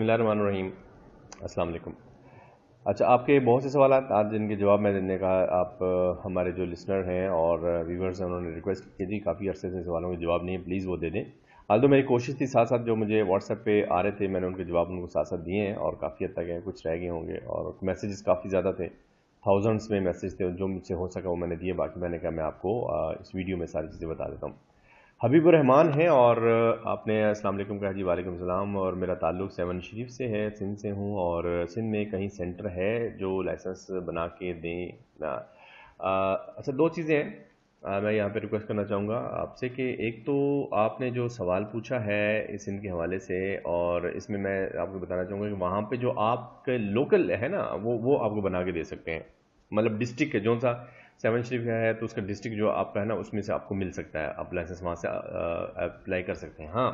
बसमीम अस्सलाम अच्छा आपके बहुत से सवाल आज जिनके जवाब मैं देने का आप हमारे जो लिसनर हैं और व्यूवर्स हैं उन्होंने रिक्वेस्ट की थी काफ़ी अरसे से सवालों के जवाब नहीं है प्लीज़ वो दे दें हाल तो मेरी कोशिश थी साथ साथ जो मुझे व्हाट्सएप पे आ रहे थे मैंने उनके जवाब उनको साथ साथ दिए हैं और काफ़ी हद तक हैं कुछ रह गए होंगे और मैसेजेस काफ़ी ज़्यादा थे थाउजेंड्स में मैसेज थे जो मुझसे हो सका वो मैंने दिए बाकी मैंने कहा मैं आपको इस वीडियो में सारी चीज़ें बता देता हूँ हबीबुर रहमान हैं और आपने अस्सलाम कहा जी वालेकुम सलाम और मेरा ताल्लुक सेवन शरीफ से है सिंध से हूँ और सिंध में कहीं सेंटर है जो लाइसेंस बना के दें ना अच्छा दो चीज़ें हैं मैं यहाँ पे रिक्वेस्ट करना चाहूँगा आपसे कि एक तो आपने जो सवाल पूछा है सिंध के हवाले से और इसमें मैं आपको बताना चाहूँगा कि वहाँ पर जो आपके लोकल है ना वो वो आपको बना के दे सकते हैं मतलब डिस्ट्रिक्ट है जौन सा सेवन शरीफ है तो उसका डिस्ट्रिक्ट जो आपका है ना उसमें से आपको मिल सकता है आप लाइसेंस वहाँ से अप्लाई कर सकते हैं हाँ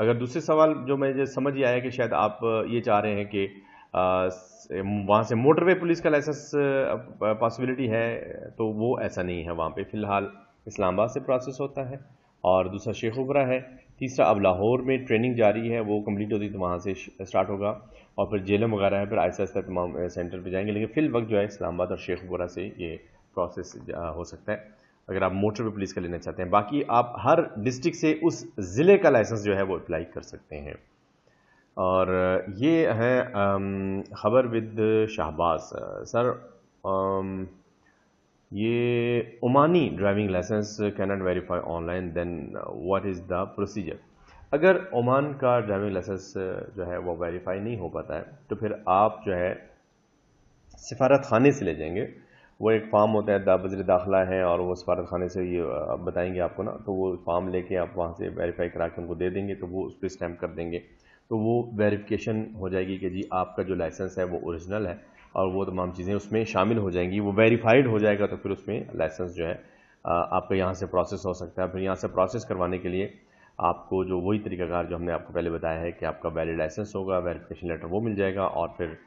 अगर दूसरे सवाल जो मैं समझ ही आया कि शायद आप ये चाह रहे हैं कि वहाँ से मोटरवे पुलिस का लाइसेंस पॉसिबिलिटी है तो वो ऐसा नहीं है वहाँ पर फ़िलहाल इस्लामाबाद से प्रोसेस होता है और दूसरा शेख उबरा है तीसरा अब लाहौर में ट्रेनिंग जारी है वो कम्प्लीट होती तो वहाँ से स्टार्ट होगा और फिर जेलम वगैरह है फिर आहिस्ता आहिस्ता तमाम सेंटर पे जाएंगे लेकिन फ़िल वक्त जो है इस्लामाबाद और शेख से ये प्रोसेस uh, हो सकता है अगर आप मोटर पे पुलिस का लेना चाहते हैं बाकी आप हर डिस्ट्रिक्ट से उस ज़िले का लाइसेंस जो है वो अप्लाई कर सकते हैं और uh, ये है um, ख़बर विद शाहबाज uh, सर आम, um, ये Omani driving licence can not verify online then what is the procedure अगर ओमान का ड्राइविंग लाइसेंस जो है वो वेरीफाई नहीं हो पाता है तो फिर आप जो है सिफारत खाने से ले जाएंगे वो एक फार्म होता है दा वजर दाखिला है और वो सफारत खाने से ये बताएंगे आपको ना तो वो फार्म लेके आप वहाँ से वेरीफाई करा के उनको दे देंगे तो वो उस पर स्टैम्प कर देंगे तो वो वेरिफिकेशन हो जाएगी कि जी आपका जो लाइसेंस है वो ओरिजिनल है और वो तमाम चीज़ें उसमें शामिल हो जाएंगी वो वेरीफाइड हो जाएगा तो फिर उसमें लाइसेंस जो है आपका यहाँ से प्रोसेस हो सकता है फिर यहाँ से प्रोसेस करवाने के लिए आपको जो वही तरीकाकार जो हमने आपको पहले बताया है कि आपका वैलिड लाइसेंस होगा वेरिफिकेशन लेटर वो मिल जाएगा और फिर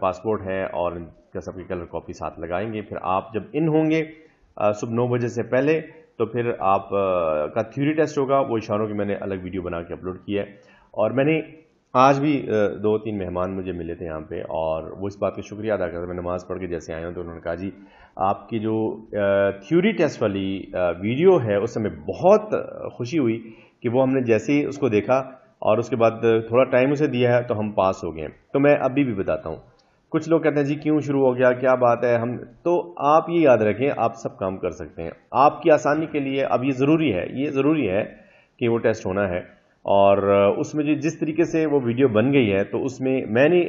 पासपोर्ट है और इनका सबकी कलर कॉपी साथ लगाएंगे फिर आप जब इन होंगे सुबह नौ बजे से पहले तो फिर आप का थ्योरी टेस्ट होगा वो इशारों की मैंने अलग वीडियो बना के अपलोड किया है और मैंने आज भी दो तीन मेहमान मुझे मिले थे यहाँ पे और वो इस बात का शुक्रिया अदा करते मैं नमाज़ पढ़ के जैसे आया हूँ तो उन्होंने कहा जी आपकी जो थ्योरी टेस्ट वाली वीडियो है उस समय बहुत खुशी हुई कि वो हमने जैसे ही उसको देखा और उसके बाद थोड़ा टाइम उसे दिया है तो हम पास हो गए तो मैं अभी भी बताता हूँ कुछ लोग कहते हैं जी क्यों शुरू हो गया क्या बात है हम तो आप ये याद रखें आप सब काम कर सकते हैं आपकी आसानी के लिए अब ये ज़रूरी है ये ज़रूरी है कि वो टेस्ट होना है और उसमें जो जिस तरीके से वो वीडियो बन गई है तो उसमें मैं नहीं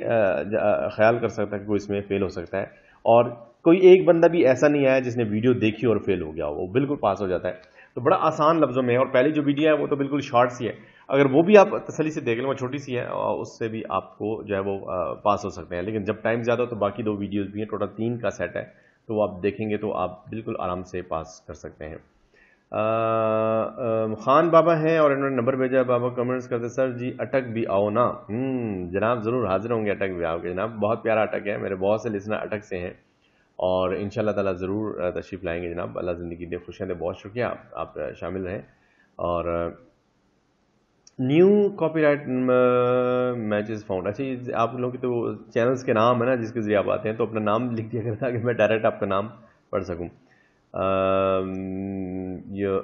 ख्याल कर सकता कि कोई इसमें फ़ेल हो सकता है और कोई एक बंदा भी ऐसा नहीं आया जिसने वीडियो देखी और फेल हो गया वो बिल्कुल पास हो जाता है तो बड़ा आसान लफ्ज़ों में और पहली जो वीडियो है वो तो बिल्कुल शॉर्ट सी है अगर वो भी आप तसली से देख लें वो छोटी सी है उससे भी आपको जो है वो पास हो सकते हैं लेकिन जब टाइम ज़्यादा हो तो बाकी दो वीडियोज़ भी हैं टोटल तीन का सेट है तो आप देखेंगे तो आप बिल्कुल आराम से पास कर सकते हैं आ, खान बाबा हैं और इन्होंने नंबर भेजा बाबा कमेंट्स करते सर जी अटक भी आओ ना हम्म, जनाब ज़रूर हाजिर होंगे अटक भी आओगे जनाब बहुत प्यारा अटक है मेरे बहुत से लिसनर अटक से हैं और इन ताला ज़रूर तशरीफ़ लाएंगे जनाब अल्लाह ज़िंदगी दे खुशियाँ दे बहुत शुक्रिया आप, आप शामिल रहें और न्यू कॉपीराइट मैचेस फाउंड अच्छा आप लोगों के तो चैनल्स के नाम है ना जिसके जरिए आप आते हैं तो अपना नाम लिख दिया करें ताकि मैं डायरेक्ट आपका नाम पढ़ सकूँ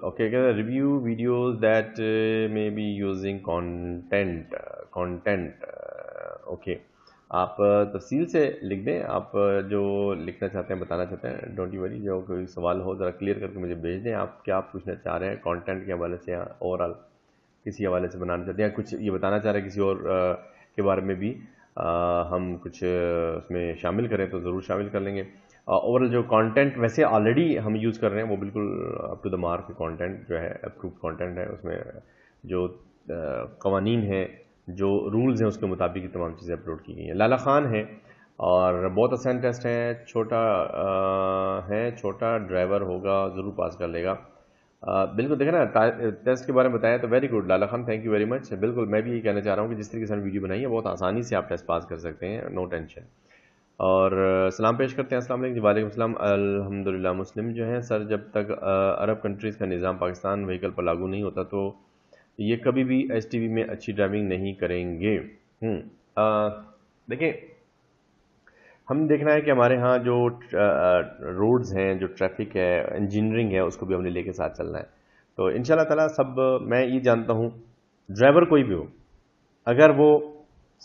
ओके क्या review videos that may be using content content okay आप uh, तफसील से लिख दें आप uh, जो लिखना चाहते हैं बताना चाहते हैं डोंट यू वरी जो कोई सवाल हो ज़रा क्लियर करके मुझे भेज दें आप क्या पूछना चाह रहे हैं कंटेंट के हवाले से या ओवरऑल किसी हवाले से बनाना चाहते हैं कुछ ये बताना चाह रहे हैं किसी और के बारे में भी आ, हम कुछ उसमें शामिल करें तो ज़रूर शामिल कर लेंगे ओवरऑल जो कंटेंट वैसे ऑलरेडी हम यूज़ कर रहे हैं वो बिल्कुल up to the mark content जो है अप्रूव कंटेंट है उसमें जो कवानीन हैं जो रूल्स हैं उसके मुताबिक तमाम चीज़ें अपलोड की गई हैं लाला खान है और बहुत आसान टेस्ट है छोटा है छोटा ड्राइवर होगा ज़रूर पास कर लेगा बिल्कुल देखे ना टेस्ट के बारे में बताया तो very good Lala Khan thank you very much बिल्कुल मैं भी ये कहना चाह रहा हूँ कि जिस तरीके से हमने वीडियो बनाई है बहुत आसानी से आप टेस्ट पास कर सकते हैं नो टेंशन और सलाम पेश करते हैं असल जी वालेकुम सलाम अलहमदिल्ला मुस्लिम जो हैं सर जब तक अरब कंट्रीज़ का निज़ाम पाकिस्तान व्हीकल पर लागू नहीं होता तो ये कभी भी एस में अच्छी ड्राइविंग नहीं करेंगे हम्म, देखिए हम देखना है कि हमारे यहाँ जो रोड्स हैं जो ट्रैफिक है इंजीनियरिंग है उसको भी हमने लेके साथ चलना है तो इन ताला सब मैं ये जानता हूँ ड्राइवर कोई भी हो अगर वो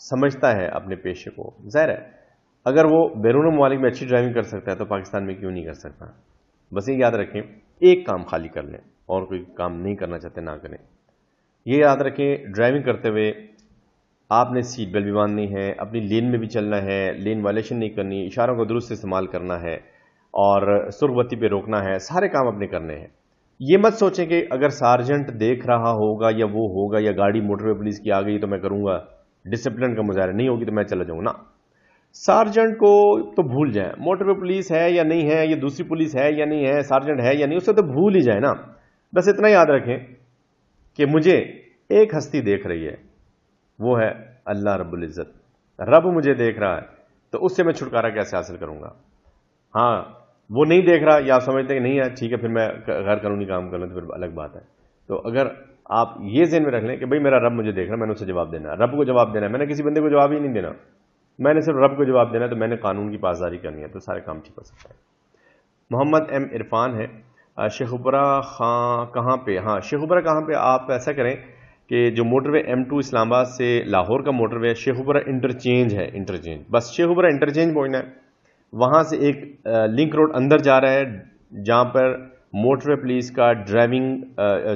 समझता है अपने पेशे को ज़ाहिर है अगर वो बैरून ममालिक में अच्छी ड्राइविंग कर सकता है तो पाकिस्तान में क्यों नहीं कर सकता बस ये याद रखें एक काम खाली कर लें और कोई काम नहीं करना चाहते ना करें ये याद रखें ड्राइविंग करते हुए आपने सीट बेल्ट भी बांधनी है अपनी लेन में भी चलना है लेन वायलेशन नहीं करनी इशारों को दुरुस्त इस्तेमाल करना है और सुर्खबत्ती पे रोकना है सारे काम अपने करने हैं ये मत सोचें कि अगर सार्जेंट देख रहा होगा या वो होगा या गाड़ी मोटरवे पुलिस की आ गई तो मैं करूँगा डिसिप्लिन का मुजाहरा नहीं होगी तो मैं चला जाऊँ ना सार्जेंट को तो भूल जाए मोटरवे पुलिस है या नहीं है या दूसरी पुलिस है या नहीं है सार्जेंट है या नहीं उसे तो भूल ही जाए ना बस इतना याद रखें कि मुझे एक हस्ती देख रही है वो है अल्लाह रब्बुल इज़्ज़त रब मुझे देख रहा है तो उससे मैं छुटकारा कैसे हासिल करूंगा हाँ वो नहीं देख रहा या समझते कि नहीं है ठीक है फिर मैं गैर कानूनी काम कर लूँ तो फिर अलग बात है तो अगर आप ये जेन में रख लें कि भाई मेरा रब मुझे देख रहा है मैंने उसे जवाब देना है रब को जवाब देना है मैंने किसी बंदे को जवाब ही नहीं देना मैंने सिर्फ रब को जवाब देना है तो मैंने कानून की पासदारी करनी है तो सारे काम ठीक हो सकता है मोहम्मद एम इरफान है शेखुपरा खां कहाँ पे हाँ शेखुपरा कहाँ पे आप ऐसा करें कि जो मोटरवे M2 इस्लामाबाद से लाहौर का मोटरवे है शेखुपुरा इंटरचेंज है इंटरचेंज बस शेखुपुरा इंटरचेंज पहुंचना है वहाँ से एक लिंक रोड अंदर जा रहा है जहाँ पर मोटरवे पुलिस का ड्राइविंग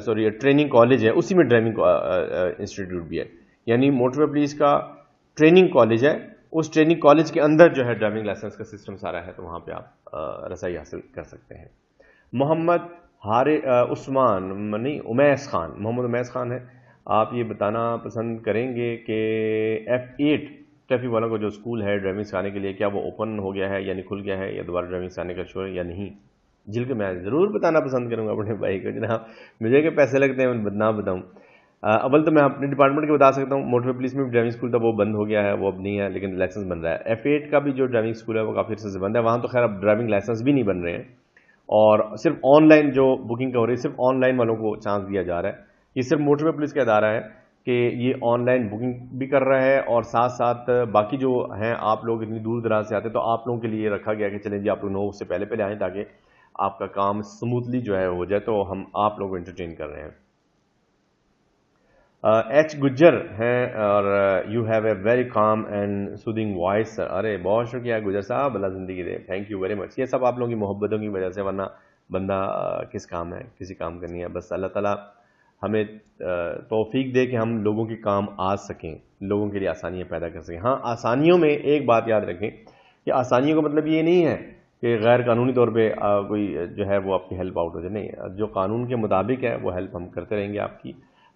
सॉरी ट्रेनिंग कॉलेज है उसी में ड्राइविंग इंस्टीट्यूट भी है यानी मोटरवे पुलिस का ट्रेनिंग कॉलेज है उस ट्रेनिंग कॉलेज के अंदर जो है ड्राइविंग लाइसेंस का सिस्टम सारा है तो वहाँ पे आप रसाई हासिल कर सकते हैं मोहम्मद हारे उस्मान नहीं उमैस खान मोहम्मद उमैस खान है आप ये बताना पसंद करेंगे कि एफ़ एट ट्रैफिक वालों को जो स्कूल है ड्राइविंग सिखाने के लिए क्या वो ओपन हो गया है यानी खुल गया है या दोबारा ड्राइविंग सिखाने का शो है या नहीं जिल के मैं ज़रूर बताना पसंद करूँगा अपने भाई को जनाब मुझे के पैसे लगते हैं मैं ना बताऊँ अवल तो मैं अपने डिपार्टमेंट के बता सकता हूँ मोटरवे पुलिस में भी ड्राइविंग स्कूल था वो बंद हो गया है वो अब नहीं है लेकिन लाइसेंस बन रहा है एफ एट का भी जो ड्राइविंग स्कूल है वो काफ़ी अर्से से बंद है वहाँ तो खैर अब ड्राइविंग लाइसेंस भी नहीं बन रहे हैं और सिर्फ ऑनलाइन जो बुकिंग का हो रही है सिर्फ ऑनलाइन वालों को चांस दिया जा रहा है ये सिर्फ मोटरवे पुलिस का इदारा है कि ये ऑनलाइन बुकिंग भी कर रहा है और साथ साथ बाकी जो हैं आप लोग इतनी दूर दराज से आते हैं तो आप लोगों के लिए रखा गया कि चलें जी आप लोग नौ उससे पहले पहले आएँ ताकि आपका काम स्मूथली जो है हो जाए तो हम आप लोग एंटरटेन इंटरटेन कर रहे हैं एच uh, गुज्जर हैं और you have a very calm and soothing voice sir अरे बहुत शुक्रिया गुजर साहब अल्लाह ज़िंदगी दे थैंक यू वेरी मच ये सब आप लोगों की मोहब्बतों की वजह से वरना बंदा किस काम है किसी काम करनी है बस अल्लाह ताला हमें तोफीक दे कि हम लोगों के काम आ सकें लोगों के लिए आसानियाँ पैदा कर सकें हाँ आसानियों में एक बात याद रखें कि आसानियों का मतलब ये नहीं है कि गैर कानूनी तौर पे कोई जो है वो आपकी हेल्प आउट हो जाए नहीं जो कानून के मुताबिक है वो हेल्प हम करते रहेंगे आपकी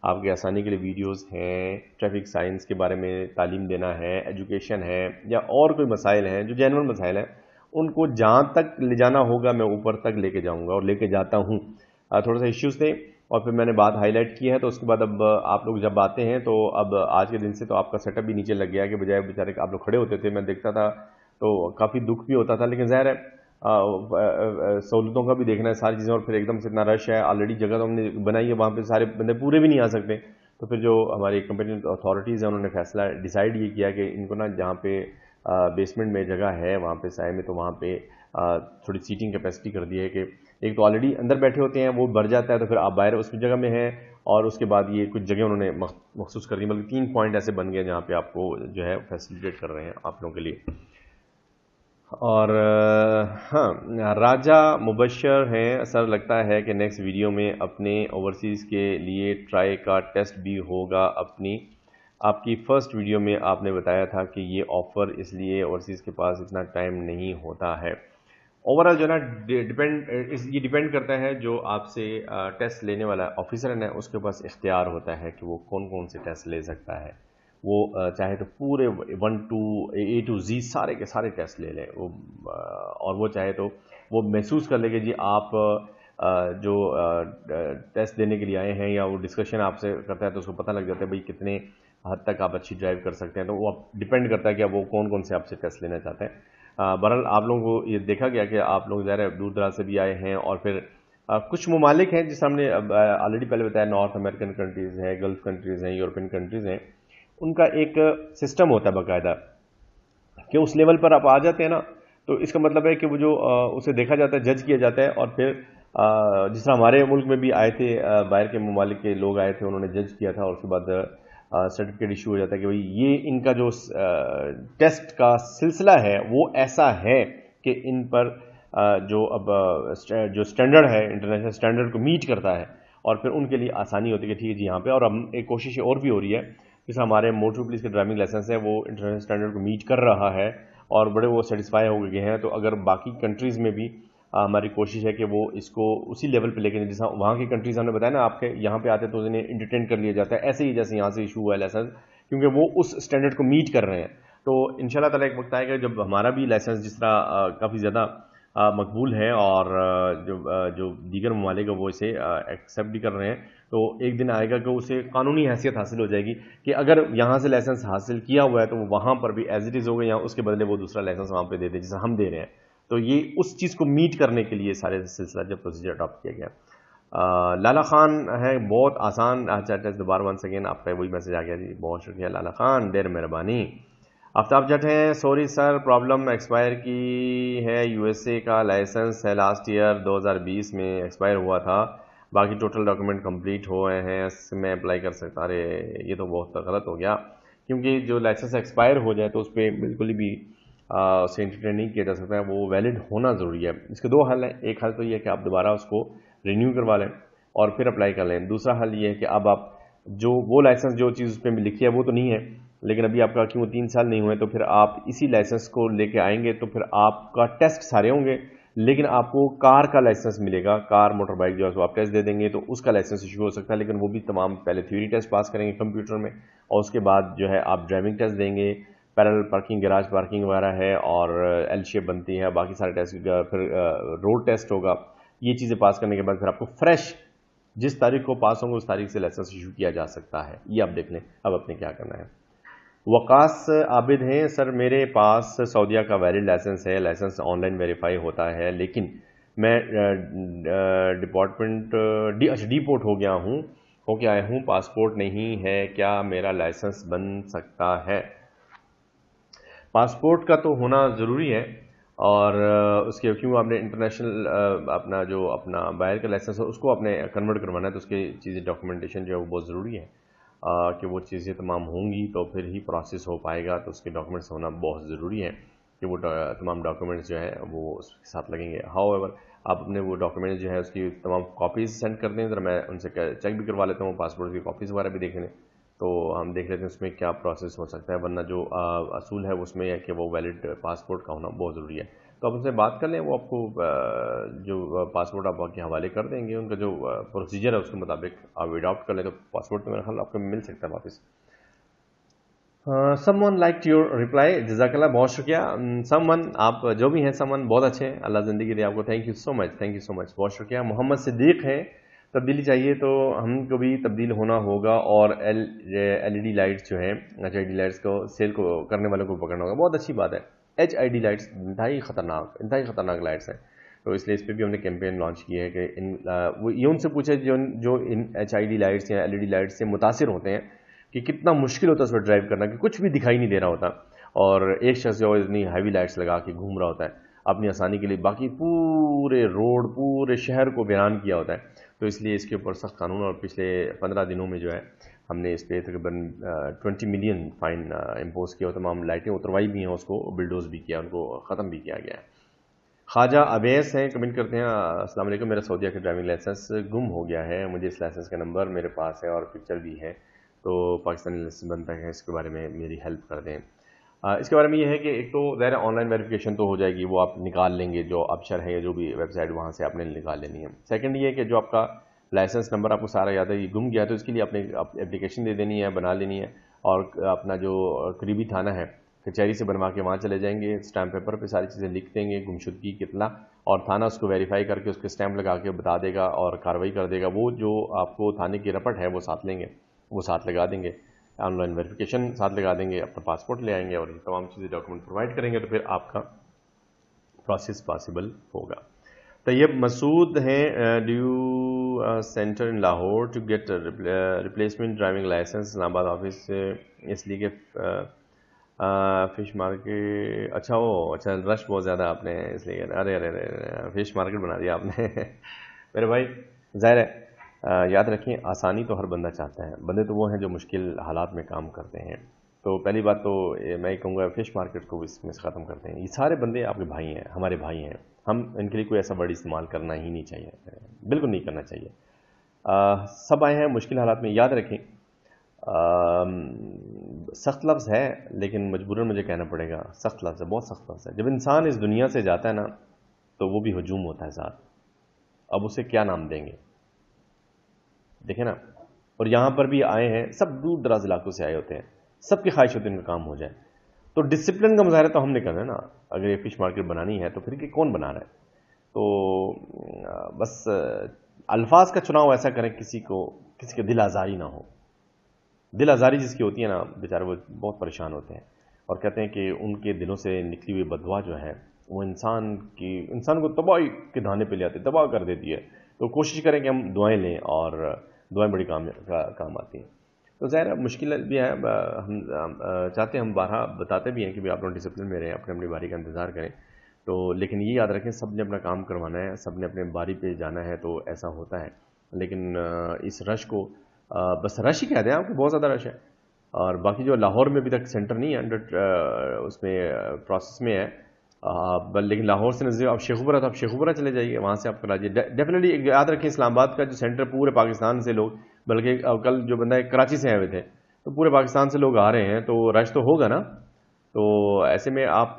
आपके आसानी के लिए वीडियोस हैं ट्रैफिक साइंस के बारे में तालीम देना है एजुकेशन है या और कोई मसाइल हैं जो जैनवन मसाइल हैं उनको जहाँ तक ले जाना होगा मैं ऊपर तक लेके जाऊँगा और लेके जाता हूँ थोड़ा सा इश्यूज़ थे और फिर मैंने बात हाईलाइट की है तो उसके बाद अब आप लोग जब आते हैं तो अब आज के दिन से तो आपका सेटअप भी नीचे लग गया कि बजाय बेचारे आप लोग खड़े होते थे मैं देखता था तो काफ़ी दुख भी होता था लेकिन ज़ाहिर है सहूलतों का भी देखना है सारी चीज़ें और फिर एकदम से इतना रश है ऑलरेडी जगह तो हमने बनाई है वहाँ पर सारे बंदे पूरे भी नहीं आ सकते तो फिर जो हमारी कंपनी अथॉरिटीज़ हैं उन्होंने फैसला डिसाइड ये किया कि इनको ना जहाँ पे बेसमेंट में जगह है वहाँ पे साय में तो वहाँ पे थोड़ी सीटिंग कैपेसिटी कर दी है कि एक तो ऑलरेडी अंदर बैठे होते हैं वो भर जाता है तो फिर आप बाहर उस जगह में हैं और उसके बाद ये कुछ जगह उन्होंने मखसूस कर दी मतलब तीन पॉइंट ऐसे बन गए जहाँ पे आपको जो है फैसिलिटेट कर रहे हैं आप लोगों के लिए और हाँ राजा मुबशर हैं सर लगता है कि नेक्स्ट वीडियो में अपने ओवरसीज़ के लिए ट्राई का टेस्ट भी होगा अपनी आपकी फ़र्स्ट वीडियो में आपने बताया था कि ये ऑफ़र इसलिए ओवरसीज़ के पास इतना टाइम नहीं होता है ओवरऑल जो ना डिपेंड ये डिपेंड करता है जो आपसे टेस्ट लेने वाला ऑफिसर है ना उसके पास इख्तियार होता है कि वो कौन कौन से टेस्ट ले सकता है वो चाहे तो पूरे one two A to Z सारे के सारे टेस्ट ले लें वो और वो चाहे तो वो महसूस कर ले कि जी आप जो टेस्ट देने के लिए आए हैं या वो डिस्कशन आपसे करता है तो उसको पता लग जाता है भाई कितने हद तक आप अच्छी ड्राइव कर सकते हैं तो वो डिपेंड करता है कि आप वो कौन कौन से आपसे टेस्ट लेना चाहते हैं बहरहाल आप लोगों को ये देखा गया कि आप लोग ज़ाहिर दूर दराज से भी आए हैं और फिर कुछ ममालिक हैं जिस हमने ऑलरेडी पहले बताया नॉर्थ अमेरिकन कंट्रीज़ हैं गल्फ कंट्रीज़ हैं यूरोपियन कंट्रीज़ हैं उनका एक सिस्टम होता है बाकायदा कि उस लेवल पर आप आ जाते हैं ना तो इसका मतलब है कि वो जो उसे देखा जाता है जज किया जाता है और फिर जिस तरह हमारे मुल्क में भी आए थे बाहर के ममालिक के लोग आए थे उन्होंने जज किया था और उसके बाद सर्टिफिकेट इशू हो जाता है कि भाई ये इनका जो टेस्ट का सिलसिला है वो ऐसा है कि इन पर जो अब जो स्टैंडर्ड है इंटरनेशनल स्टैंडर्ड को मीट करता है और फिर उनके लिए आसानी होती है कि ठीक है जी यहाँ पे और हम एक कोशिश और भी हो रही है जैसे हमारे मोटर पुलिस के ड्राइविंग लाइसेंस है वो इंटरनेशनल स्टैंडर्ड को मीट कर रहा है और बड़े वो सेटिस्फाई हो गए हैं तो अगर बाकी कंट्रीज़ में भी हमारी कोशिश है कि वो इसको उसी लेवल पे लेके जैसा वहाँ की कंट्रीज हमने बताया ना आपके यहाँ पे आते तो उन्हें इंटरटेन कर लिया जाता है ऐसे ही जैसे यहाँ से इशू हुआ है लाइसेंस क्योंकि वो उस स्टैंडर्ड को मीट कर रहे हैं तो इन ताला एक वक्त आएगा जब हमारा भी लाइसेंस जिस तरह काफ़ी ज़्यादा मकबूल है और जो जो दीगर ममालिक वो इसे एक्सेप्ट भी कर रहे हैं तो एक दिन आएगा कि उसे कानूनी हैसियत हासिल हो जाएगी कि अगर यहाँ से लाइसेंस हासिल किया हुआ है तो वो वहाँ पर भी एज इट इज़ हो गए या उसके बदले वो दूसरा लाइसेंस वहाँ पर दे दें जैसे हम दे रहे हैं तो ये उस चीज़ को मीट करने के लिए सारे सिलसिला जब प्रोसीजर अडॉप्ट किया गया आ, लाला खान है बहुत आसान अच्छा दोबारा वन सेकेंड आपका वही मैसेज आ गया जी बहुत शुक्रिया लाला खान देर मेहरबानी आफ्ताब जट हैं सॉरी सर प्रॉब्लम एक्सपायर की है यूएसए का लाइसेंस है लास्ट ईयर 2020 में एक्सपायर हुआ था बाकी टोटल डॉक्यूमेंट कंप्लीट हो गए हैं मैं अप्लाई कर सकता अरे ये तो बहुत गलत हो गया क्योंकि जो लाइसेंस एक्सपायर हो जाए तो उस पर बिल्कुल भी से इंटरटेन किया जा सकता है वो वैलिड होना ज़रूरी है इसके दो हल हैं एक हल तो ये है कि आप दोबारा उसको रिन्यू करवा लें और फिर अप्लाई कर लें दूसरा हल ये है कि अब आप जो वो लाइसेंस जो चीज़ उस पर लिखी है वो तो नहीं है लेकिन अभी आपका क्यों तीन साल नहीं हुए तो फिर आप इसी लाइसेंस को लेके आएंगे तो फिर आपका टेस्ट सारे होंगे लेकिन आपको कार का लाइसेंस मिलेगा कार मोटर बाइक जो है आप टेस्ट दे देंगे तो उसका लाइसेंस इशू हो सकता है लेकिन वो भी तमाम पहले थ्योरी टेस्ट पास करेंगे कंप्यूटर में और उसके बाद जो है आप ड्राइविंग टेस्ट देंगे पैरल पार्किंग गैराज पार्किंग वगैरह है और एल शेप बनती है बाकी सारे टेस्ट फिर रोड टेस्ट होगा ये चीज़ें पास करने के बाद फिर आपको फ्रेश जिस तारीख को पास होंगे उस तारीख से लाइसेंस इशू किया जा सकता है ये आप देख लें अब अपने क्या करना है वकास आबिद हैं सर मेरे पास सऊदिया का वैलिड लाइसेंस है लाइसेंस ऑनलाइन वेरीफाई होता है लेकिन मैं डिपार्टमेंट डी अच्छा डीपोर्ट हो गया हूँ होके आया हूँ पासपोर्ट नहीं है क्या मेरा लाइसेंस बन सकता है पासपोर्ट का तो होना ज़रूरी है और उसके क्यों आपने इंटरनेशनल अपना जो अपना बाहर का लाइसेंस है उसको आपने कन्वर्ट करवाना है तो उसकी चीज़ें डॉक्यूमेंटेशन जो है वो बहुत ज़रूरी है आ, कि वो चीज़ें तमाम होंगी तो फिर ही प्रोसेस हो पाएगा तो उसके डॉक्यूमेंट्स होना बहुत ज़रूरी है कि वो तमाम डॉक्यूमेंट्स जो है वो उसके साथ लगेंगे हाउ एवर आप अपने वो डॉक्यूमेंट्स जो है उसकी तमाम कॉपीज़ सेंड कर दें ज़रा मैं उनसे चेक भी करवा लेता हूँ पासपोर्ट की कॉपीज़ वगैरह भी देख लें तो हम देख लेते हैं उसमें क्या प्रोसेस हो सकता है वरना जो असूल है उसमें है कि वो वैलिड पासपोर्ट का होना बहुत ज़रूरी है तो आप उनसे बात कर लें वो आपको जो पासपोर्ट आप के हवाले कर देंगे उनका जो प्रोसीजर है उसके मुताबिक आप अडॉप्ट कर लें तो पासपोर्ट तो मेरा ख्याल आपको मिल सकता है वापस someone like your reply जजाकला बहुत शुक्रिया सम वन आप जो भी हैं सम वन बहुत अच्छे हैं अल्लाह ज़िंदगी दे आपको thank you so much thank you so much बहुत शुक्रिया मोहम्मद सिद्दीक है तब्दीली चाहिए तो हमको भी तब्दील होना होगा और एल डी लाइट्स जो है एच आई डी लाइट्स को सेल को करने वालों को पकड़ना होगा बहुत अच्छी बात है एच आई डी लाइट्स ही ख़तरनाक ही ख़तरनाक लाइट्स हैं तो इसलिए इस पर भी हमने कैंपेन लॉन्च की है कि इन आ, वो ये उनसे पूछे जो जो इन एच आई डी लाइट्स या एल ई डी लाइट्स से मुतासर होते हैं कि कितना मुश्किल होता है उसमें ड्राइव करना कि कुछ भी दिखाई नहीं दे रहा होता और एक शख्स जो इतनी हैवी लाइट्स लगा के घूम रहा होता है अपनी आसानी के लिए बाकी पूरे रोड पूरे शहर को बयान किया होता है तो इसलिए इसके ऊपर सख्त कानून और पिछले पंद्रह दिनों में जो है हमने इस पर तकरीबन ट्वेंटी मिलियन फ़ाइन इम्पोज किया और तमाम लाइटें उतरवाई भी हैं उसको बिल्डोज भी किया उनको ख़त्म भी किया गया है ख्वाजा अवैस हैं कमेंट करते हैं असलम मेरा सऊदिया का ड्राइविंग लाइसेंस गुम हो गया है मुझे इस लाइसेंस का नंबर मेरे पास है और पिक्चर भी है तो पाकिस्तानी लाइसेंस बनता है इसके बारे में मेरी हेल्प कर दें इसके बारे में ये है कि एक तो ज़ाहिर ऑनलाइन वेरिफिकेशन तो हो जाएगी वो आप निकाल लेंगे जो अफसर है या जो भी वेबसाइट वहाँ से आपने निकाल लेनी है सेकंड ये है कि जो आपका लाइसेंस नंबर आपको सारा याद है ये गुम गया तो इसके लिए आपने एप्लीकेशन दे देनी है बना लेनी है और अपना जो करीबी थाना है कचहरी से बनवा के वहाँ चले जाएंगे स्टैम्प पेपर पे सारी चीज़ें लिख देंगे गुमशुदगी कितना और थाना उसको वेरीफाई करके उसके स्टैम्प लगा के बता देगा और कार्रवाई कर देगा वो जो आपको थाने की रपट है वो साथ लेंगे वो साथ लगा देंगे ऑनलाइन वेरिफिकेशन साथ लगा देंगे अपना पासपोर्ट ले आएंगे और तमाम चीज़ें डॉक्यूमेंट प्रोवाइड करेंगे तो फिर आपका प्रोसेस पॉसिबल होगा तैयब तो मसूद हैं due center in Lahore to get replacement driving license Islamabad office से इसलिए कि फिश मार्केट अच्छा वो अच्छा रश बहुत ज़्यादा आपने इसलिए अरे अरे अरे, अरे फिश मार्केट बना दिया आपने मेरे भाई ज़ाहिर है याद रखें आसानी तो हर बंदा चाहता है बंदे तो वो हैं जो मुश्किल हालात में काम करते हैं तो पहली बात तो मैं ये कहूँगा फिश मार्केट को इसमें से ख़त्म करते हैं ये सारे बंदे आपके भाई हैं हमारे भाई हैं हम इनके लिए कोई ऐसा वर्ड इस्तेमाल करना ही नहीं चाहिए बिल्कुल नहीं करना चाहिए आ, सब आए हैं मुश्किल हालात में याद रखें सख्त लफ्ज़ है लेकिन मजबूरन मुझे कहना पड़ेगा सख्त लफ्ज़ है बहुत सख्त लफ्ज़ है जब इंसान इस दुनिया से जाता है ना तो वो भी हजूम होता है साथ अब उसे क्या नाम देंगे देखे ना और यहाँ पर भी आए हैं सब दूर दराज इलाकों से आए होते हैं सबकी ख्वाहिश होती है इनका काम हो जाए तो डिसिप्लिन का मुजाहरा तो हमने करना है ना अगर ये फिश मार्केट बनानी है तो फिर कि कौन बना रहा है तो बस अल्फाज का चुनाव ऐसा करें किसी को किसी के दिल आज़ारी ना हो दिल आज़ारी जिसकी होती है ना बेचारे वो बहुत परेशान होते हैं और कहते हैं कि उनके दिलों से निकली हुई बदवा जो है वो इंसान की इंसान को तबाही के धाने पे ले आती तबाह कर देती है तो कोशिश करें कि हम दुआएं लें और दुआएं बड़ी काम काम आती हैं तो ज़ाहिर मुश्किल भी है हम चाहते हैं हम बारह बताते भी हैं कि भाई आप लोग डिसिप्लिन में रहें अपने अपनी बारी का इंतज़ार करें तो लेकिन ये याद रखें सब ने अपना काम करवाना है सब ने अपने बारी पे जाना है तो ऐसा होता है लेकिन इस रश को बस रश ही कह दें आपको बहुत ज़्यादा रश है और बाकी जो लाहौर में अभी तक सेंटर नहीं है अंडर उसमें प्रोसेस में है आ, लेकिन लाहौर से नज़दीक आप शेखुबरा तो आप शेखुबरा चले जाइए वहाँ से आप कराची डेफिनेटली याद रखें इस्लामाबाद का जो सेंटर पूरे पाकिस्तान से लोग बल्कि कल जो बंदा कराची से आए हुए थे तो पूरे पाकिस्तान से लोग आ रहे हैं तो रश तो होगा ना तो ऐसे में आप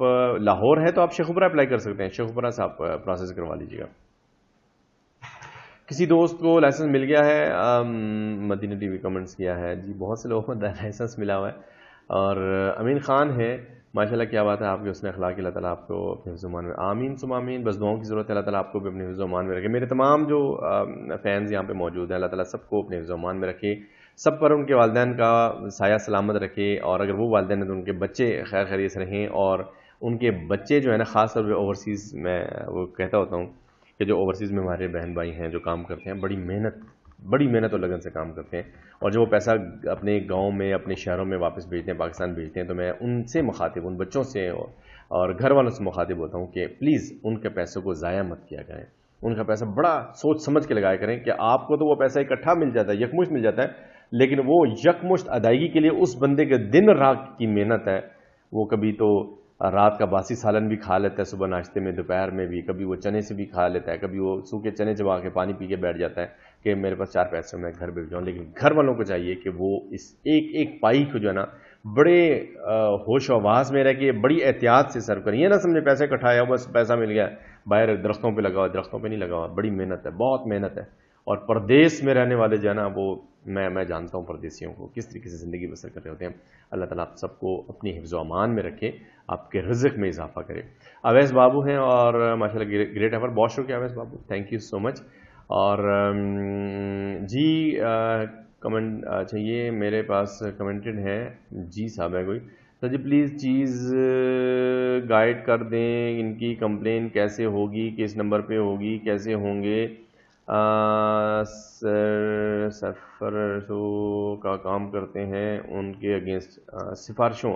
लाहौर है तो आप शेखुबरा अप्लाई कर सकते हैं शेखुबरा से आप प्रोसेस करवा लीजिएगा किसी दोस्त को लाइसेंस मिल गया है मदीना टीवी कमेंट्स किया है जी बहुत से लोगों को लाइसेंस मिला हुआ है और अमीन खान है माशा क्या बात है आपके उसने अखलाक अल्लाह तला आपको अपने हिफ्जुमान में आमीन सुम आमीन बस दुआओं की ज़रूरत है अल्लाह तला आपको भी अपने हिफ्जुमान में रखे मेरे तमाम जो फैंस यहाँ पे मौजूद हैं अल्लाह तला सबको अपने हिफ्जुमान में रखे सब पर उनके वालदेन का साया सलामत रखे और अगर वो वालदेन हैं तो उनके बच्चे खैर खरीस रहें और उनके बच्चे जो है ना ख़ास तौर पर ओवरसीज़ में वो कहता होता हूँ कि जो ओवरसीज़ में हमारे बहन भाई हैं जो काम करते हैं बड़ी मेहनत बड़ी मेहनत और लगन से काम करते हैं और जब वो पैसा अपने गांव में अपने शहरों में वापस भेजते हैं पाकिस्तान भेजते हैं तो मैं उनसे मुखातिब उन बच्चों से और घर वालों से मुखातिब होता हूँ कि प्लीज़ उनके पैसों को ज़ाया मत किया करें उनका पैसा बड़ा सोच समझ के लगाया करें कि आपको तो वो पैसा इकट्ठा मिल जाता है यकमुश्त मिल जाता है लेकिन वो यकमुश्त अदायगी के लिए उस बंदे के दिन रात की मेहनत है वो कभी तो रात का बासी सालन भी खा लेता है सुबह नाश्ते में दोपहर में भी कभी वो चने से भी खा लेता है कभी वो सूखे चने चबा के पानी पी के बैठ जाता है कि मेरे पास चार पैसे मैं घर भेज जाऊँ लेकिन घर वालों को चाहिए कि वो इस एक एक पाई को जो है ना बड़े होश आवाज़ में रह के बड़ी एहतियात से सर्व करें ये ना समझे पैसे कठाया बस पैसा मिल गया बाहर दरख्तों पर लगा हुआ दरख्तों पर नहीं लगा हुआ बड़ी मेहनत है बहुत मेहनत है और प्रदेश में रहने वाले जो है ना वो मैं मैं जानता हूँ परदेशियों को किस तरीके से ज़िंदगी बसर करते होते हैं अल्लाह ताला आप सबको अपनी अमान में रखे आपके रज़क में इजाफा करे अवैस बाबू हैं और माशाल्लाह ग्रेट एफर बहुत शुक्रिया Awais Babu thank you so much और जी कमेंट अच्छा ये मेरे पास कमेंटेड है जी साहब है कोई सर जी प्लीज़ चीज़ गाइड कर दें इनकी कंप्लेन कैसे होगी किस नंबर पे होगी कैसे होंगे सरफरसों का काम करते हैं उनके अगेंस्ट सिफारशों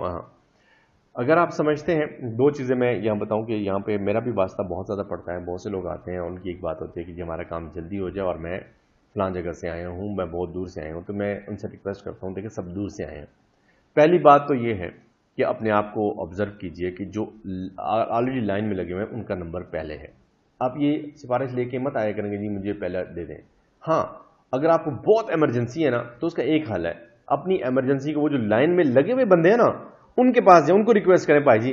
अगर आप समझते हैं दो चीज़ें मैं यहाँ बताऊँ कि यहाँ पे मेरा भी वास्ता बहुत ज़्यादा पड़ता है बहुत से लोग आते हैं उनकी एक बात होती है कि जी हमारा काम जल्दी हो जाए और मैं फ़लाँ जगह से आया हूँ मैं बहुत दूर से आया हूँ तो मैं उनसे रिक्वेस्ट करता हूँ देखिए सब दूर से आए हैं पहली बात तो ये है कि अपने आप को ऑब्ज़र्व कीजिए कि जो ऑलरेडी लाइन में लगे हुए हैं उनका नंबर पहले है आप ये सिफारिश लेके मत आया करेंगे जी मुझे पहले दे दें हाँ अगर आपको बहुत एमरजेंसी है ना तो उसका एक हल है अपनी एमरजेंसी को वो जो लाइन में लगे हुए बंदे हैं ना उनके पास जाए उनको रिक्वेस्ट करें भाई जी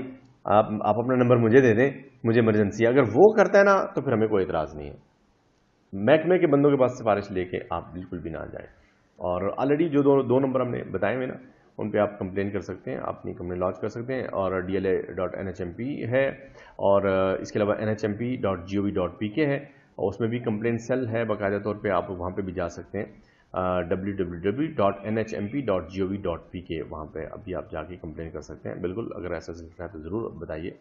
आप आप अपना नंबर मुझे दे दें मुझे इमरजेंसी है अगर वो करता है ना तो फिर हमें कोई इतराज़ नहीं है महकमे के बंदों के पास सिफारिश लेके आप बिल्कुल भी ना जाएं और ऑलरेडी जो दो दो नंबर हमने बताए हुए ना उन पर आप कंप्लेन कर सकते हैं अपनी कंप्लेन लॉन्च कर सकते हैं और D L A dot N H M P है और uh, इसके अलावा N H M P dot G O V dot P K है और उसमें भी कंप्लेन सेल है बाकायदा तौर पर आप वहाँ पर भी जा सकते हैं W W W dot N H M P dot G O V dot P K वहाँ पर अभी आप जाके कंप्लेन कर सकते हैं बिल्कुल अगर ऐसा सिलसिला है तो ज़रूर बताइए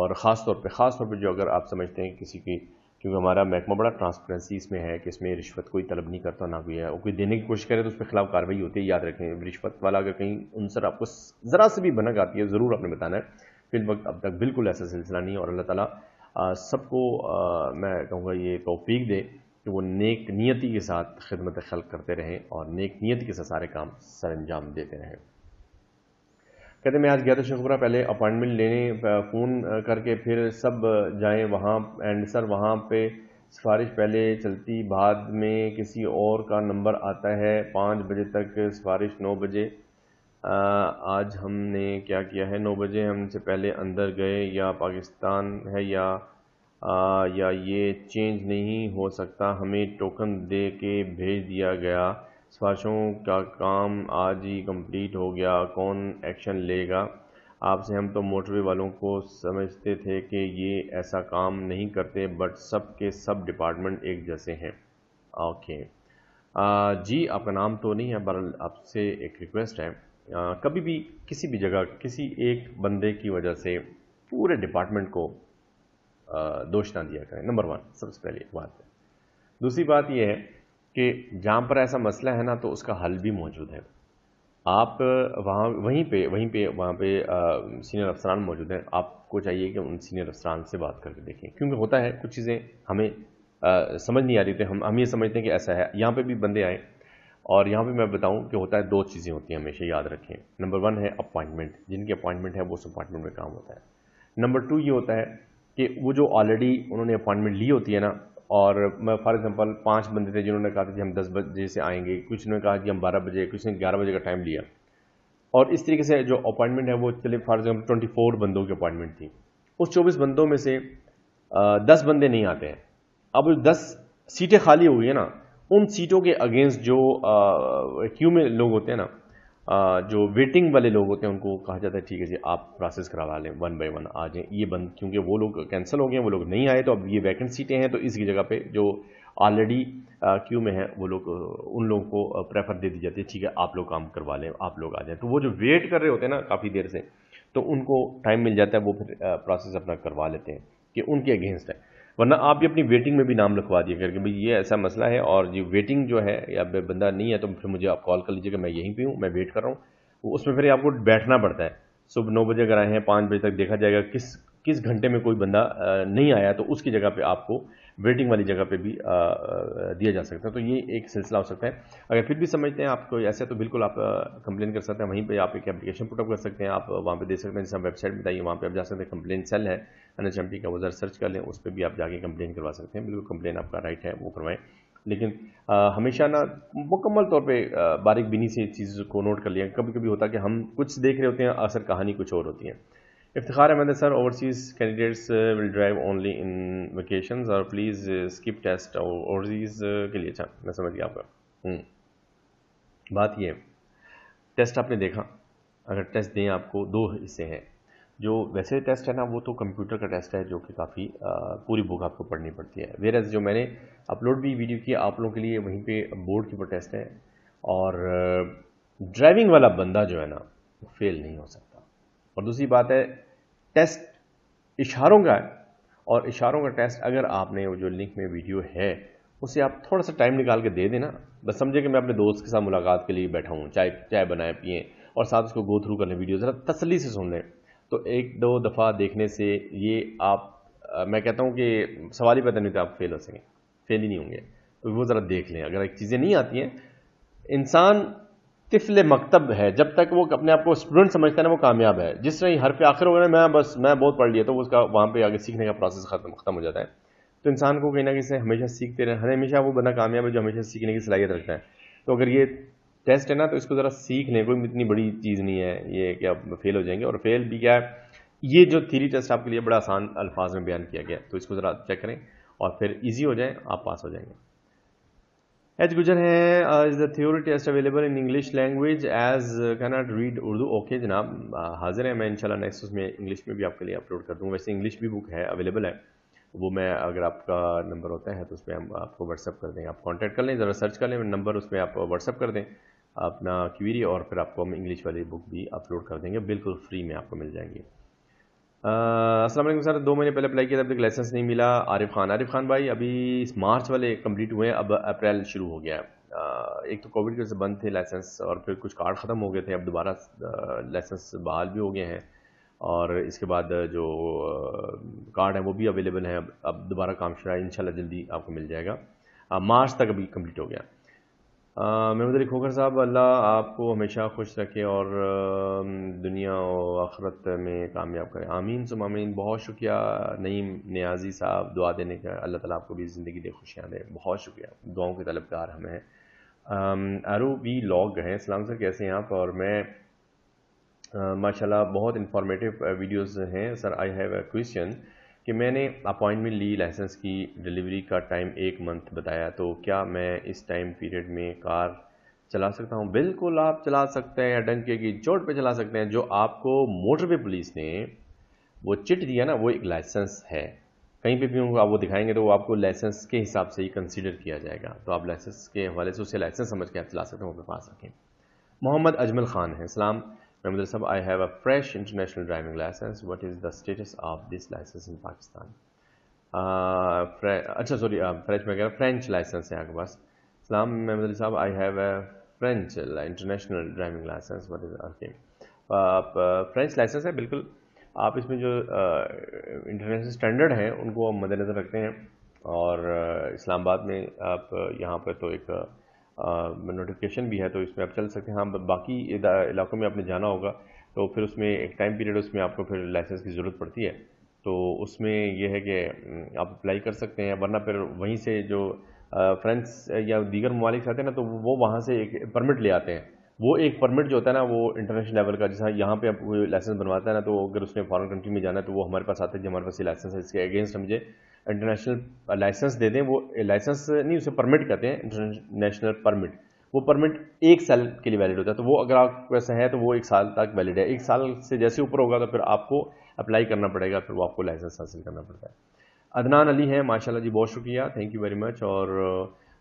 और ख़ास तौर पर ख़ास तौर पर जो अगर आप समझते हैं किसी की क्योंकि हमारा महकमा बड़ा ट्रांसपेरेंसी इसमें है कि इसमें रिश्वत कोई तलब नहीं करता ना कोई है और कोई देने की कोशिश करे तो उसके खिलाफ कार्रवाई होती है याद रखें रिश्वत वाला अगर कहीं उनसर आपको ज़रा से भी भनक आती है ज़रूर आपने बताना है फिर वक्त अब तक बिल्कुल ऐसा सिलसिला नहीं और अल्लाह ताली सबको मैं कहूँगा ये तोफीक दे कि वो नेक नियति के साथ खिदमत खल करते रहें और नेक नियति के साथ सारे काम सर अंजाम देते रहें कहते मैं आज गया था शेखपुरा पहले अपॉइंटमेंट लेने फ़ोन करके फिर सब जाएं वहाँ एंड सर वहाँ पे सिफारिश पहले चलती बाद में किसी और का नंबर आता है पाँच बजे तक सिफारिश नौ बजे आज हमने क्या किया है नौ बजे हमसे पहले अंदर गए या पाकिस्तान है या आ, या ये चेंज नहीं हो सकता हमें टोकन दे के भेज दिया गया सिफारिशों का काम आज ही कंप्लीट हो गया कौन एक्शन लेगा आपसे हम तो मोटरवे वालों को समझते थे कि ये ऐसा काम नहीं करते बट सब के सब डिपार्टमेंट एक जैसे हैं ओके आ, जी आपका नाम तो नहीं है बर आपसे एक रिक्वेस्ट है आ, कभी भी किसी भी जगह किसी एक बंदे की वजह से पूरे डिपार्टमेंट को दोष ना दिया करें नंबर वन सबसे पहले बात दूसरी बात यह है कि जहाँ पर ऐसा मसला है ना तो उसका हल भी मौजूद है आप वहाँ वहीं पे वहीं पे वहाँ पे आ, सीनियर अफसरान मौजूद हैं आपको चाहिए कि उन सीनियर अफसरान से बात करके देखें क्योंकि होता है कुछ चीज़ें हमें आ, समझ नहीं आ रही थी हम हम ये समझते हैं कि ऐसा है यहाँ पे भी बंदे आए और यहाँ पे मैं बताऊँ कि होता है दो चीज़ें होती हैं हमेशा याद रखें नंबर वन है अपॉइंटमेंट जिनकी अपॉइंटमेंट है वो उस अपॉइंटमेंट में काम होता है नंबर टू ये होता है कि वो जो ऑलरेडी उन्होंने अपॉइंटमेंट ली होती है ना और मैं फॉर एग्जांपल पांच बंदे थे जिन्होंने कहा था कि हम दस बजे से आएंगे कुछ ने कहा कि हम बारह बजे कुछ ने ग्यारह बजे का टाइम लिया और इस तरीके से जो अपॉइंटमेंट है वो चले फॉर एग्जाम्पल ट्वेंटी फोर बंदों की अपॉइंटमेंट थी उस चौबीस बंदों में से दस बंदे नहीं आते हैं अब दस सीटें खाली हुई है ना उन सीटों के अगेंस्ट जो क्यू में लोग होते हैं ना जो वेटिंग वाले लोग होते हैं उनको कहा जाता है ठीक है जी आप प्रोसेस करवा लें वन बाय वन आ जाएं ये बंद क्योंकि वो लोग कैंसिल हो गए वो लोग नहीं आए तो अब ये वैकेंट सीटें हैं तो इसकी जगह पे जो ऑलरेडी क्यू में है वो लोग उन लोगों को प्रेफर दे दी जाती है ठीक है आप लोग काम करवा लें आप लोग आ जाएँ तो वो जो वेट कर रहे होते हैं ना काफ़ी देर से तो उनको टाइम मिल जाता है वो फिर प्रोसेस अपना करवा लेते हैं कि उनके अगेंस्ट है वरना आप भी अपनी वेटिंग में भी नाम लिखवा दिया करके भाई ये ऐसा मसला है और ये वेटिंग जो है या बंदा नहीं है तो फिर मुझे आप कॉल कर लीजिएगा मैं यहीं पर हूँ मैं वेट कर रहा हूँ उसमें फिर आपको बैठना पड़ता है सुबह नौ बजे अगर आए हैं पाँच बजे तक देखा जाएगा किस किस घंटे में कोई बंदा नहीं आया तो उसकी जगह पर आपको वेटिंग वाली जगह पे भी आ, दिया जा सकता है तो ये एक सिलसिला हो सकता है अगर फिर भी समझते हैं आपको ऐसा तो बिल्कुल आप कंप्लेन कर सकते हैं वहीं पे आप एक एप्लीकेशन पुटअप कर सकते हैं आप वहाँ पे दे सकते हैं जैसे वेबसाइट बताइए वहाँ पे आप जा सकते हैं कंप्लेन सेल है एन एच एम टी का वो सर्च कर लें उस पर भी आप जाके कंप्लेन करवा सकते हैं बिल्कुल कंप्लेन आपका राइट है वो करवाएं लेकिन आ, हमेशा ना मुकम्मल तौर पे बारीक बिनी से चीज़ को नोट कर लिया कभी कभी होता है कि हम कुछ देख रहे होते हैं असर कहानी कुछ और होती है Iftar Ahmad sir overseas candidates will drive only in vacation और प्लीज़ स्किप टेस्ट और ओवरसीज़ uh, के लिए अच्छा मैं समझ गया आपका हम्म। बात यह टेस्ट आपने देखा अगर टेस्ट दें आपको दो हिस्से हैं जो वैसे टेस्ट है ना वो तो कंप्यूटर का टेस्ट है जो कि काफ़ी uh, पूरी बुक आपको पढ़नी पड़ती है वेर एज जो मैंने अपलोड भी वीडियो किया आप लोगों के लिए वहीं पे बोर्ड के ऊपर टेस्ट है और ड्राइविंग uh, वाला बंदा जो है ना फेल नहीं हो सकता और दूसरी बात है टेस्ट इशारों का है और इशारों का टेस्ट अगर आपने वो जो लिंक में वीडियो है उसे आप थोड़ा सा टाइम निकाल के दे देना बस समझे कि मैं अपने दोस्त के साथ मुलाकात के लिए बैठा हूँ चाय चाय बनाए पिए और साथ उसको गो थ्रू करने वीडियो ज़रा तसली से सुन लें तो एक दो दफ़ा देखने से ये आप आ, मैं कहता हूँ कि सवाल ही पता नहीं था आप फेल हो सकें फेल ही नहीं होंगे तो वो ज़रा देख लें अगर एक चीज़ें नहीं आती हैं इंसान तिफिल मकतब है जब तक वो अपने आप को स्टूडेंट समझता है ना वो कामयाब है जिस तरह हर पे आखिर हो गया मैं बस मैं बहुत पढ़ लिया तो उसका वहाँ पे आगे सीखने का प्रोसेस खत्म खत्म हो जाता है तो इंसान को कहीं ना कहीं हमेशा सीखते रहे हमेशा वो बंदा कामयाब है जो हमेशा सीखने की सलाहियत रखता है तो अगर ये टेस्ट है ना तो इसको ज़रा सीख लें कोई इतनी बड़ी चीज़ नहीं है ये कि आप फेल हो जाएंगे और फेल भी क्या है ये जो थीरी टेस्ट आपके लिए बड़ा आसान अल्फाज में बयान किया गया तो इसको ज़रा चेक करें और फिर ईजी हो जाए आप पास हो जाएंगे एजुकेशन है is the theory test available in English language as can not read Urdu okay जनाब uh, हाजिर है मैं इनशाला नेक्स्ट उसमें इंग्लिश में भी आपके लिए अपलोड कर दूँ वैसे इंग्लिश भी बुक है अवेलेबल है वो मैं अगर आपका नंबर होता है तो उसमें हम आपको व्हाट्सअप कर देंगे आप कॉन्टैक्ट कर लें ज़रा सर्च कर लें नंबर उसमें आप व्हाट्सअप कर दें अपना क्यूरी और फिर आपको हम इंग्लिश वाली बुक भी अपलोड कर देंगे बिल्कुल फ्री में आपको मिल जाएंगी असलम सर दो महीने पहले अप्लाई किया था अभी लाइसेंस नहीं मिला आरिफ खान आरिफ खान भाई अभी इस मार्च वाले कंप्लीट हुए हैं अब अप्रैल शुरू हो गया है एक तो कोविड की वजह से बंद थे लाइसेंस और फिर कुछ कार्ड ख़त्म हो गए थे अब दोबारा लाइसेंस बहाल भी हो गए हैं और इसके बाद जो कार्ड हैं वो भी अवेलेबल हैं अब दोबारा काम शुरू है इन जल्दी आपको मिल जाएगा मार्च तक अभी कम्प्लीट हो गया महमूद अली खोखर साहब अल्लाह आपको हमेशा खुश रखे और दुनिया और आखरत में कामयाब करें आमीन सुम आमीन बहुत शुक्रिया नईम न्याजी साहब दुआ देने का अल्लाह ताला आपको भी ज़िंदगी दे खुशियाँ दे बहुत शुक्रिया दुआओं के तलबगार हम हैं आरो वी लॉग हैं सलाम सर कैसे हैं आप और मैं माशाल्लाह बहुत इंफॉर्मेटिव वीडियोज़ हैं sir I have a question कि मैंने अपॉइंटमेंट ली लाइसेंस की डिलीवरी का टाइम एक मंथ बताया तो क्या मैं इस टाइम पीरियड में कार चला सकता हूँ बिल्कुल आप चला सकते हैं डंके की चोट पे चला सकते हैं जो आपको मोटरवे पुलिस ने वो चिट दिया ना वो एक लाइसेंस है कहीं पे भी उनको आप वो दिखाएंगे तो वो आपको लाइसेंस के हिसाब से ही कंसीडर किया जाएगा तो आप लाइसेंस के हवाले से उसे लाइसेंस समझ के आप चला सकते हो अपने पास रखें मोहम्मद अजमल ख़ान हैं इस्लाम Member sahab, I have a fresh international driving license. What is the status of this license in Pakistan? अच्छा सॉरी फ्रेंच में कह फ्रेंच लाइसेंस है आपके पास सलाम मेहमद अली साहब I have a French international driving license what is okay French license है बिल्कुल आप इसमें जो इंटरनेशनल uh, स्टैंडर्ड हैं उनको आप मद्देनज़र रखते हैं और uh, इस्लामाबाद में आप uh, यहाँ पर तो एक uh, नोटिफिकेशन भी है तो इसमें आप चल सकते हैं हाँ बाकी इलाकों में आपने जाना होगा तो फिर उसमें एक टाइम पीरियड उसमें आपको फिर लाइसेंस की ज़रूरत पड़ती है तो उसमें यह है कि आप अप्लाई कर सकते हैं वरना फिर वहीं से जो फ्रेंड्स या दीगर ममालिक आते हैं ना तो वो वहाँ से एक परमिट ले आते हैं वो एक परमिट जो होता है ना वो इंटरनेशनल लेवल का जैसा यहाँ पे आप लाइसेंस बनवाता है ना तो अगर उसने फॉरेन कंट्री में जाना है तो वो हमारे पास आता है जो हमारे पास ये लाइसेंस है इसके अगेंस्ट हम जो इंटरनेशनल लाइसेंस दे दें वो लाइसेंस नहीं उसे परमिट कहते हैं इंटरनेशनल परमिट वो परमिट एक साल के लिए वैलिड होता है तो वो अगर आप वैसा है तो वो एक साल तक वैलिड है एक साल से जैसे ऊपर होगा तो फिर आपको अप्लाई करना पड़ेगा फिर वो आपको लाइसेंस हासिल करना पड़ता है अदनान अली हैं माशाल्लाह जी बहुत शुक्रिया थैंक यू वेरी मच और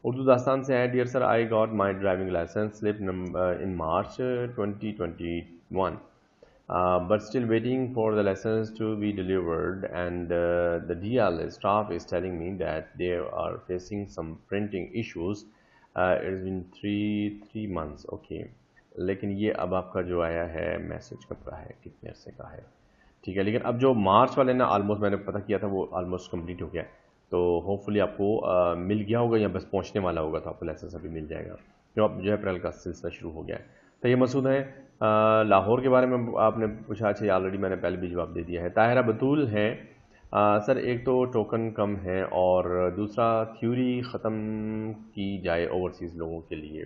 उर्दू दास्तान से हैं dear sir I got my driving license slip in March twenty twenty one uh, but still waiting for the lessons to be delivered and uh, the DL staff is telling me that they are facing some printing issues uh, it has been three three months okay लेकिन ये अब आपका जो आया है message कब का है कितने अरसे का है ठीक है लेकिन अब जो मार्च वाले ना ऑलमोस्ट मैंने पता किया था वो ऑलमोस्ट कंप्लीट हो गया तो होपफुली आपको आ, मिल गया होगा या बस पहुंचने वाला होगा तो आपको लाइसेंस अभी मिल जाएगा जो अब जो अप्रैल का सिलसिला शुरू हो गया है तो ये मसूद है लाहौर के बारे में आपने पूछा अच्छा ऑलरेडी मैंने पहले भी जवाब दे दिया है ताहरा बतूल हैं सर एक तो टोकन कम है और दूसरा थ्योरी ख़त्म की जाए ओवरसीज़ लोगों के लिए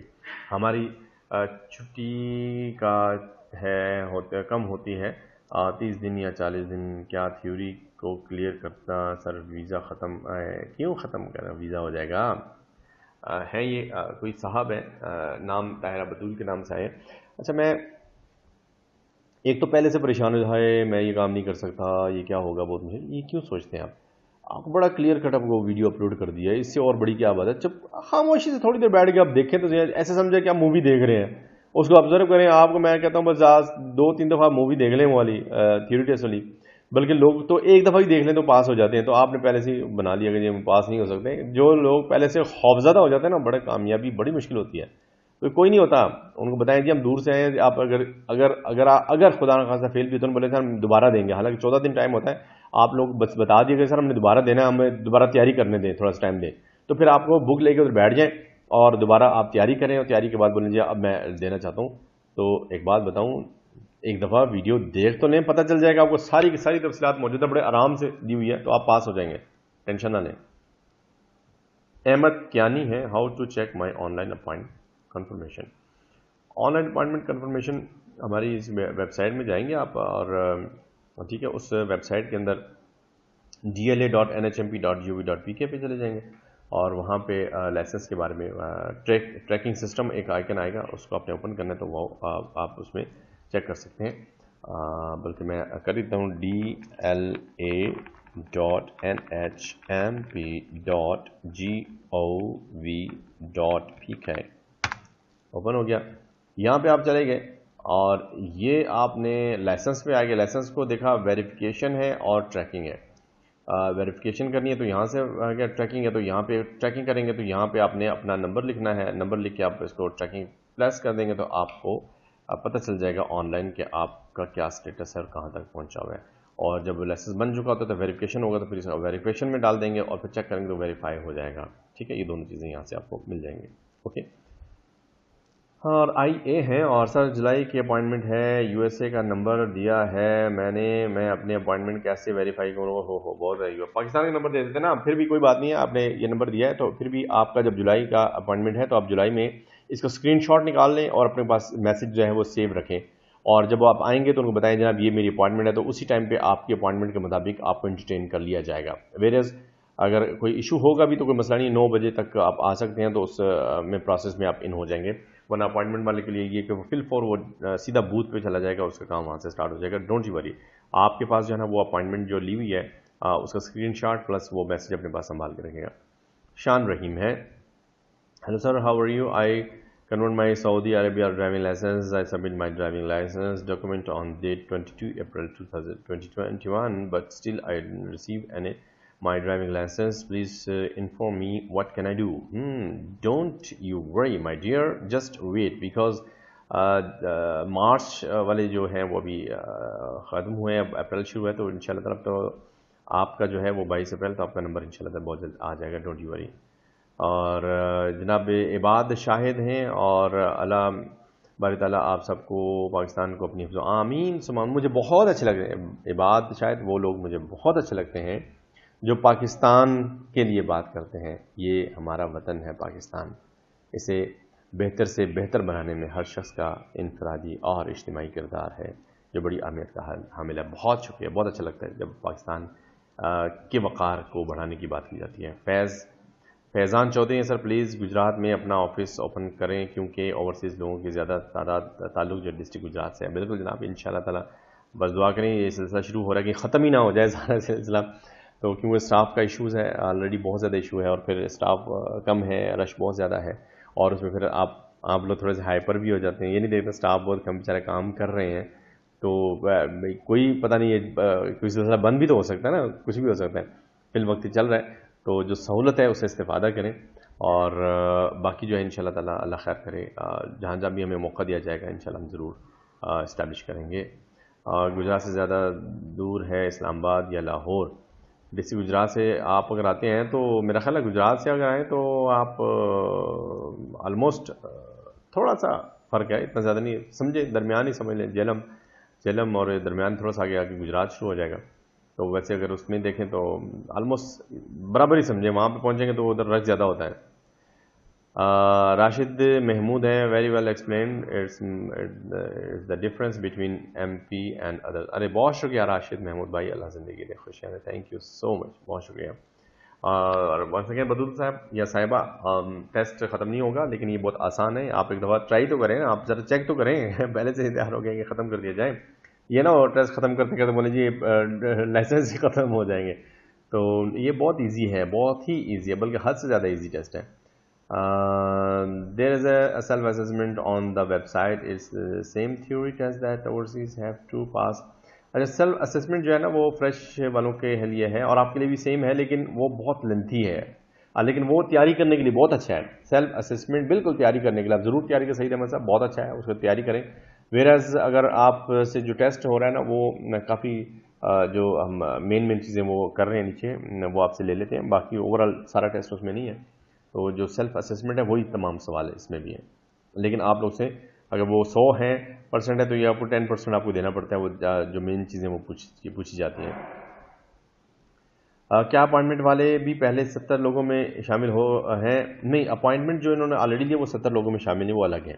हमारी छुट्टी का है होते कम होती है तीस दिन या चालीस दिन क्या थ्योरी को क्लियर करता सर वीज़ा ख़त्म क्यों ख़त्म कर वीज़ा हो जाएगा है ये कोई साहब है नाम ताहरा बतूल के नाम से है अच्छा मैं एक तो पहले से परेशान हो जाए मैं ये काम नहीं कर सकता ये क्या होगा बहुत मुझे ये क्यों सोचते हैं आप आप बड़ा क्लियर कट आपको वीडियो अपलोड कर दिया है इससे और बड़ी क्या बात है जब खामोशी से थोड़ी देर बैठ के आप देखें तो ऐसे समझे कि आप मूवी देख रहे हैं उसको ऑब्जर्व करें आपको मैं कहता हूँ बस आज दो तीन दफ़ा मूवी देख लें वाली थियोरी टेस्ट वाली बल्कि लोग तो एक दफ़ा ही देख लें तो पास हो जाते हैं तो आपने पहले से बना लिया कि पास नहीं हो सकते जो लोग पहले से खौफजदा हो जाते हैं ना बड़े कामयाबी बड़ी मुश्किल होती है तो कोई नहीं होता उनको बताएं जी हम दूर से आए आप अगर अगर अगर अगर खुदा ना खासा फेल भी तो बोले सर हम दोबारा देंगे हालांकि चौदह दिन टाइम होता है आप लोग बस बता दिए सर हमने दोबारा देना है हमें दोबारा तैयारी करने दें थोड़ा सा टाइम दें तो फिर आपको बुक लेके उधर बैठ जाएं और दोबारा आप तैयारी करें और तैयारी के बाद बोलें जी अब मैं देना चाहता हूँ तो एक बात बताऊँ एक दफ़ा वीडियो देख तो लें पता चल जाएगा आपको सारी की सारी तफसीत मौजूद है बड़े आराम से दी हुई है तो आप पास हो जाएंगे टेंशन ना लें अहमद क्यानी है how to check my online appoint confirmation online appointment confirmation हमारी इस वेबसाइट में जाएंगे आप और ठीक है उस वेबसाइट के अंदर D L A dot N H M P dot G V dot P K पे चले जाएंगे और वहाँ पे लाइसेंस के बारे में ट्रैक ट्रैकिंग सिस्टम एक आइकन आएगा उसको आपने ओपन करना है तो वो आ, आप उसमें चेक कर सकते हैं बल्कि मैं कर देता हूँ D L A dot N H M P dot G O V dot P K open हो गया यहाँ पे आप चले गए और ये आपने लाइसेंस पे आ गया लाइसेंस को देखा वेरिफिकेशन है और ट्रैकिंग है वेरिफिकेशन करनी है तो यहाँ से अगर ट्रैकिंग है तो यहाँ पे ट्रैकिंग करेंगे तो यहाँ पे आपने अपना नंबर लिखना है नंबर लिख के आप इसको ट्रैकिंग प्लस कर देंगे तो आपको पता चल जाएगा ऑनलाइन कि आपका क्या स्टेटस है और कहाँ तक पहुँचा हुआ है और जब लाइसेंस बन चुका होता है तो वेरिफिकेशन होगा तो फिर इसका वेरिफिकेशन में डाल देंगे और फिर चेक करेंगे तो वेरीफाई हो जाएगा ठीक है ये दोनों चीज़ें यहाँ से आपको मिल जाएंगी ओके हाँ और आई ए हैं और सर जुलाई की अपॉइंटमेंट है यूएसए का नंबर दिया है मैंने मैं अपने अपॉइंटमेंट कैसे वेरीफाई करूँगा हो हो बहुत वैल्यू पाकिस्तान का नंबर दे देते ना फिर भी कोई बात नहीं है आपने ये नंबर दिया है तो फिर भी आपका जब जुलाई का अपॉइंटमेंट है तो आप जुलाई में इसको शॉट निकाल लें और अपने पास मैसेज जो है वो सेव रखें और जब आप आएंगे तो उनको बताएं जनाब ये मेरी अपॉइंटमेंट है तो उसी टाइम पर आपकी अपॉइंटमेंट के मुताबिक आपको इंटरटेन कर लिया जाएगा वेरियस अगर कोई इशू होगा भी तो कोई मसला नहीं नौ बजे तक आप आ सकते हैं तो उस में प्रोसेस में आप इन हो जाएंगे वन अपॉइंटमेंट वाले के लिए ये कि वो फिल फॉर वो सीधा बूथ पे चला जाएगा उसका काम वहाँ से स्टार्ट हो जाएगा डोंट यू वरी आपके पास जो है ना वो अपॉइंटमेंट जो ली हुई है आ, उसका स्क्रीन शॉट प्लस वो मैसेज अपने पास संभाल के रखेगा शान रहीम है hello sir how are you I license I submit my driving license document on date twenty two April two thousand twenty twenty one but still I receive an A my driving license please uh, inform me what can i do hmm, don't you worry my dear just wait because March uh, uh, वाले जो हैं वो अभी uh, ख़त्म हुए हैं अब अप्रैल शुरू है तो इन तब तो आपका जो है वो बाईस अप्रैल तो आपका नंबर इन तब बहुत जल्द आ जाएगा डोंट यू वरी और जनाब इबाद शाहिद हैं और अला बार तला आप सबको पाकिस्तान को अपनी आमीन समान मुझे बहुत अच्छे लग रहे हैं इबाद शायद वो लोग मुझे बहुत अच्छे लगते हैं जो पाकिस्तान के लिए बात करते हैं ये हमारा वतन है पाकिस्तान इसे बेहतर से बेहतर बनाने में हर शख्स का इनफरादी और इज्तमाही किरदार है जो बड़ी अहमियत का हामिल है बहुत शुक्रिया बहुत अच्छा लगता है जब पाकिस्तान के वक़ार को बढ़ाने की बात की जाती है फैज़ फैज़ान चौधरी हैं सर प्लीज़ गुजरात में अपना ऑफिस ओपन करें क्योंकि ओवरसीज़ लोगों की ज़्यादा तादाद ताल्लुक जो डिस्ट्रिक्ट गुजरात से है बिल्कुल जनाब इन तला बस दुआ करें ये सिलसिला शुरू हो रहा है कि ख़त्म ही ना हो जाए सारा सिलसिला तो क्योंकि स्टाफ का इशूज़ है ऑलरेडी बहुत ज़्यादा इशू है और फिर स्टाफ कम है रश बहुत ज़्यादा है और उसमें फिर आप आप लोग थोड़े से हाइपर भी हो जाते हैं ये नहीं देखते स्टाफ बहुत कम बेचारे काम कर रहे हैं तो कोई पता नहीं है कोई सिलसिला बंद भी तो हो सकता है ना कुछ भी हो सकता है फिल वक्त चल रहा है तो जो सहूलत है उससे इस्तेफादा करें और बाकी जो है इन ताला अल्लाह खैर करे जहाँ जहाँ भी हमें मौका दिया जाएगा इन हम ज़रूर इस्टेब्लिश करेंगे गुजरात से ज़्यादा दूर है इस्लामाबाद या लाहौर डीसी गुजरात से आप अगर आते हैं तो मेरा ख्याल है गुजरात से अगर आएँ तो आप ऑलमोस्ट थोड़ा सा फ़र्क है इतना ज़्यादा नहीं समझे दरमियान ही समझ लें जेलम जेलम और दरमियान थोड़ा सा आगे आके गुजरात शुरू हो जाएगा तो वैसे अगर उसमें देखें तो ऑलमोस्ट बराबर ही समझें वहाँ पर पहुँचेंगे तो उधर रश ज़्यादा होता है राशिद महमूद हैं very well explain it's the difference between M P and other अरे बहुत शुक्रिया राशिद महमूद भाई अल्लाह ज़िंदगी दे खुश है थैंक यू सो मच बहुत शुक्रिया और वंस अगेन बदूल साहब या साहिबा टेस्ट um, ख़त्म नहीं होगा लेकिन ये बहुत आसान है आप एक दफ़ा ट्राई तो करें आप ज़रा चेक तो करें पहले से तैयार हो गए कि ख़त्म कर दिया जाए ये ना टेस्ट ख़त्म करते करते बोले जी लाइसेंस ही ख़त्म हो जाएंगे तो ये बहुत ईजी है बहुत ही ईजी है बल्कि हद से ज़्यादा ईजी टेस्ट है Uh, there is a, a self-assessment on the website it's the same theory test that overseas have to pass अच्छा सेल्फ असेसमेंट जो है ना वो फ्रेश वालों के लिए है और आपके लिए भी सेम है लेकिन वो बहुत लेंथी है हाँ, लेकिन वो तैयारी करने के लिए बहुत अच्छा है सेल्फ असेसमेंट बिल्कुल तैयारी करने के लिए आप ज़रूर तैयारी कर सही रहमान साहब बहुत अच्छा है उसको तैयारी करें वेरज अगर आप से जो टेस्ट हो रहा है ना वो काफ़ी जो हम मेन मेन चीज़ें वो कर रहे हैं नीचे वो आपसे ले लेते हैं बाकी ओवरऑल सारा टेस्ट उसमें नहीं है तो जो सेल्फ असेसमेंट है वही तमाम सवाल इसमें भी हैं लेकिन आप लोग से अगर वो सौ हैं परसेंट है तो ये आपको टेन परसेंट आपको देना पड़ता है वो जो मेन चीज़ें वो पूछ पूछी जाती हैं क्या अपॉइंटमेंट वाले भी पहले सत्तर लोगों में शामिल हो हैं नहीं अपॉइंटमेंट जो इन्होंने ऑलरेडी लिए वो सत्तर लोगों में शामिल हैं वो अलग हैं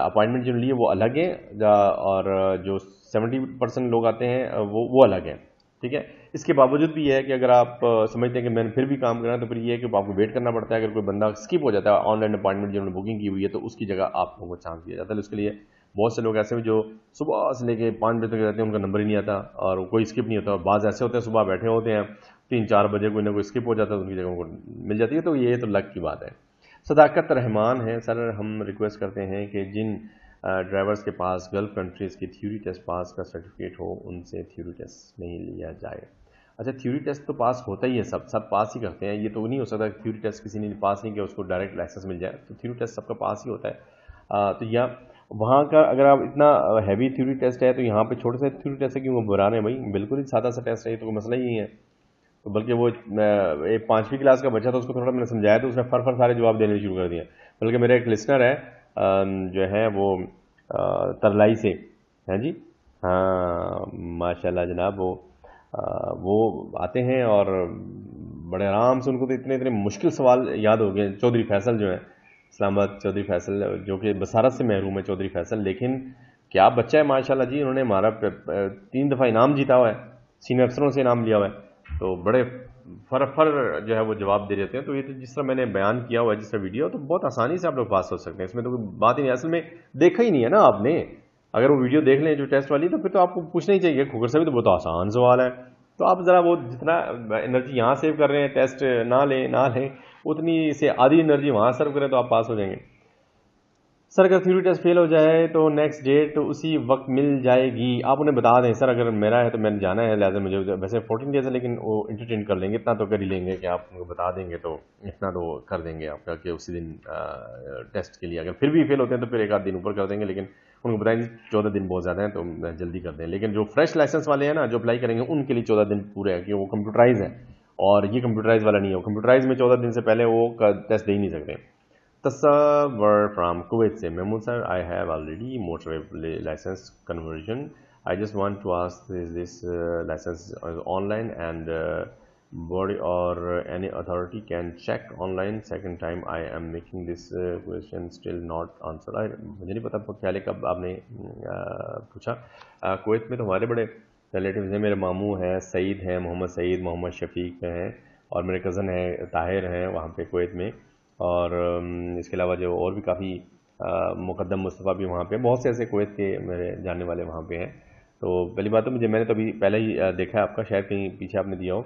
अपॉइंटमेंट जो लिए वो अलग हैं और जो सेवेंटी परसेंट लोग आते हैं वो वो अलग हैं ठीक है इसके बावजूद भी यह है कि अगर आप समझते हैं कि मैंने फिर भी काम करना तो फिर यह है कि आपको वेट करना पड़ता है अगर कोई बंदा स्किप हो जाता है ऑनलाइन अपॉइंटमेंट जिन्होंने बुकिंग की हुई है तो उसकी जगह आपको वो चांस दिया जाता है उसके तो लिए बहुत से लोग ऐसे भी जो सुबह से लेके पाँच बजे तक रहते हैं उनका नंबर ही नहीं आता और कोई स्किप नहीं होता बाज़ ऐसे होते हैं सुबह बैठे होते हैं तीन चार बजे कोई ना कोई स्किप हो जाता है तो उनकी जगह उनको मिल जाती है तो ये तो लक की बात है सदाकत रहमान है सर हम रिक्वेस्ट करते हैं कि जिन ड्राइवर्स के पास गल्फ कंट्रीज़ की थ्योरी टेस्ट पास का सर्टिफिकेट हो उनसे थ्योरी टेस्ट नहीं लिया जाए अच्छा थ्योरी टेस्ट तो पास होता ही है सब सब पास ही करते हैं ये तो नहीं हो सकता थ्योरी टेस्ट किसी ने पास नहीं किया उसको डायरेक्ट लाइसेंस मिल जाए तो थ्योरी टेस्ट सबका पास ही होता है आ, तो या वहाँ का अगर आप इतना हैवी थ्योरी टेस्ट है तो यहाँ पे छोटे से थ्योरी टेस्ट है क्योंकि वो बुरा रहे हैं भाई बिल्कुल ही सादा सा टेस्ट है तो कोई मसला ही नहीं है तो बल्कि वो एक पाँचवीं क्लास का बच्चा था उसको थोड़ा मैंने समझाया तो उसने फर फर सारे जवाब देने शुरू कर दिया बल्कि मेरा एक लिसनर है जो है वो तरलाई से हैं जी हाँ माशाल्लाह जनाब वो वो आते हैं और बड़े आराम से उनको तो इतने इतने मुश्किल सवाल याद हो गए चौधरी फैसल जो है इस्लामाबाद चौधरी फैसल जो कि बसारत से महरूम है चौधरी फैसल लेकिन क्या बच्चा है माशाल्लाह जी उन्होंने हमारा तीन दफ़ा इनाम जीता हुआ है सीनियर अफसरों से इनाम लिया हुआ है तो बड़े फर फर जो है वो जवाब दे देते हैं तो ये तो जिस तरह मैंने बयान किया हुआ है जिस तरह वीडियो तो बहुत आसानी से आप लोग पास हो सकते हैं इसमें तो कोई बात ही नहीं असल में देखा ही नहीं है ना आपने अगर वो वीडियो देख लें जो टेस्ट वाली तो फिर तो आपको पूछना ही चाहिए खुकर से भी तो बहुत आसान सवाल है तो आप ज़रा वो जितना एनर्जी यहाँ सेव कर रहे हैं टेस्ट ना लें ना लें उतनी से आधी एनर्जी वहाँ सर्व करें तो आप पास हो जाएंगे सर अगर थ्योरी टेस्ट फेल हो जाए तो नेक्स्ट डेट तो उसी वक्त मिल जाएगी आप उन्हें बता दें सर अगर मेरा है तो मैंने जाना है लिहाजा मुझे वैसे फोर्टीन डेज है लेकिन वो इंटरटेन कर लेंगे इतना तो कर ही लेंगे कि आप उनको बता देंगे तो इतना तो कर देंगे आपका कि उसी दिन आ, टेस्ट के लिए अगर फिर भी फेल होते हैं तो फिर एक आध दिन ऊपर कर देंगे लेकिन उनको बताएंगे चौदह दिन बहुत ज़्यादा है तो जल्दी कर दें लेकिन जो फ्रेश लाइसेंस वाले हैं ना जो अप्लाई करेंगे उनके लिए चौदह दिन पूरे है क्योंकि वो कंप्यूटराइज है और ये कंप्यूटराइज वाला नहीं है कंप्यूटराइज में चौदह दिन से पहले वो टेस्ट दे ही नहीं सकते तस्वर फ्राम कुवैत से Mahmood sir I have already motor licence conversion I just want to ask this licence online and body और any authority can check online second time I am making this question still not answer I मुझे नहीं पता आपको ख्याल है कब आपने पूछा कोत में तो हमारे बड़े रिलेटिव हैं मेरे मामू हैं सईद हैं मोहम्मद सईद मोहम्मद शफीक हैं और मेरे कज़न हैं ताहिर हैं वहाँ पर कोत में और इसके अलावा जो और भी काफ़ी मुकदम मुस्तफ़ा भी वहाँ पर बहुत से ऐसे कुवैत के मेरे जानने वाले वहाँ पे हैं तो पहली बात तो मुझे मैंने तो अभी पहले ही देखा है आपका शायद कहीं पीछे आपने दिया हो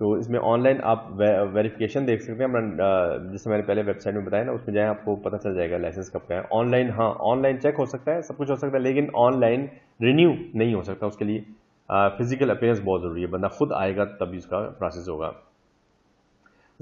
तो इसमें ऑनलाइन आप वे, वेरिफिकेशन देख सकते हैं अपना जैसे मैंने पहले वेबसाइट में बताया ना उसमें जाए आपको पता चल जाएगा लाइसेंस कब का है ऑनलाइन हाँ ऑनलाइन चेक हो सकता है सब कुछ हो सकता है लेकिन ऑनलाइन रिन्यू नहीं हो सकता उसके लिए फिजिकल अपेयरेंस बहुत ज़रूरी है बंदा खुद आएगा तभी उसका प्रोसेस होगा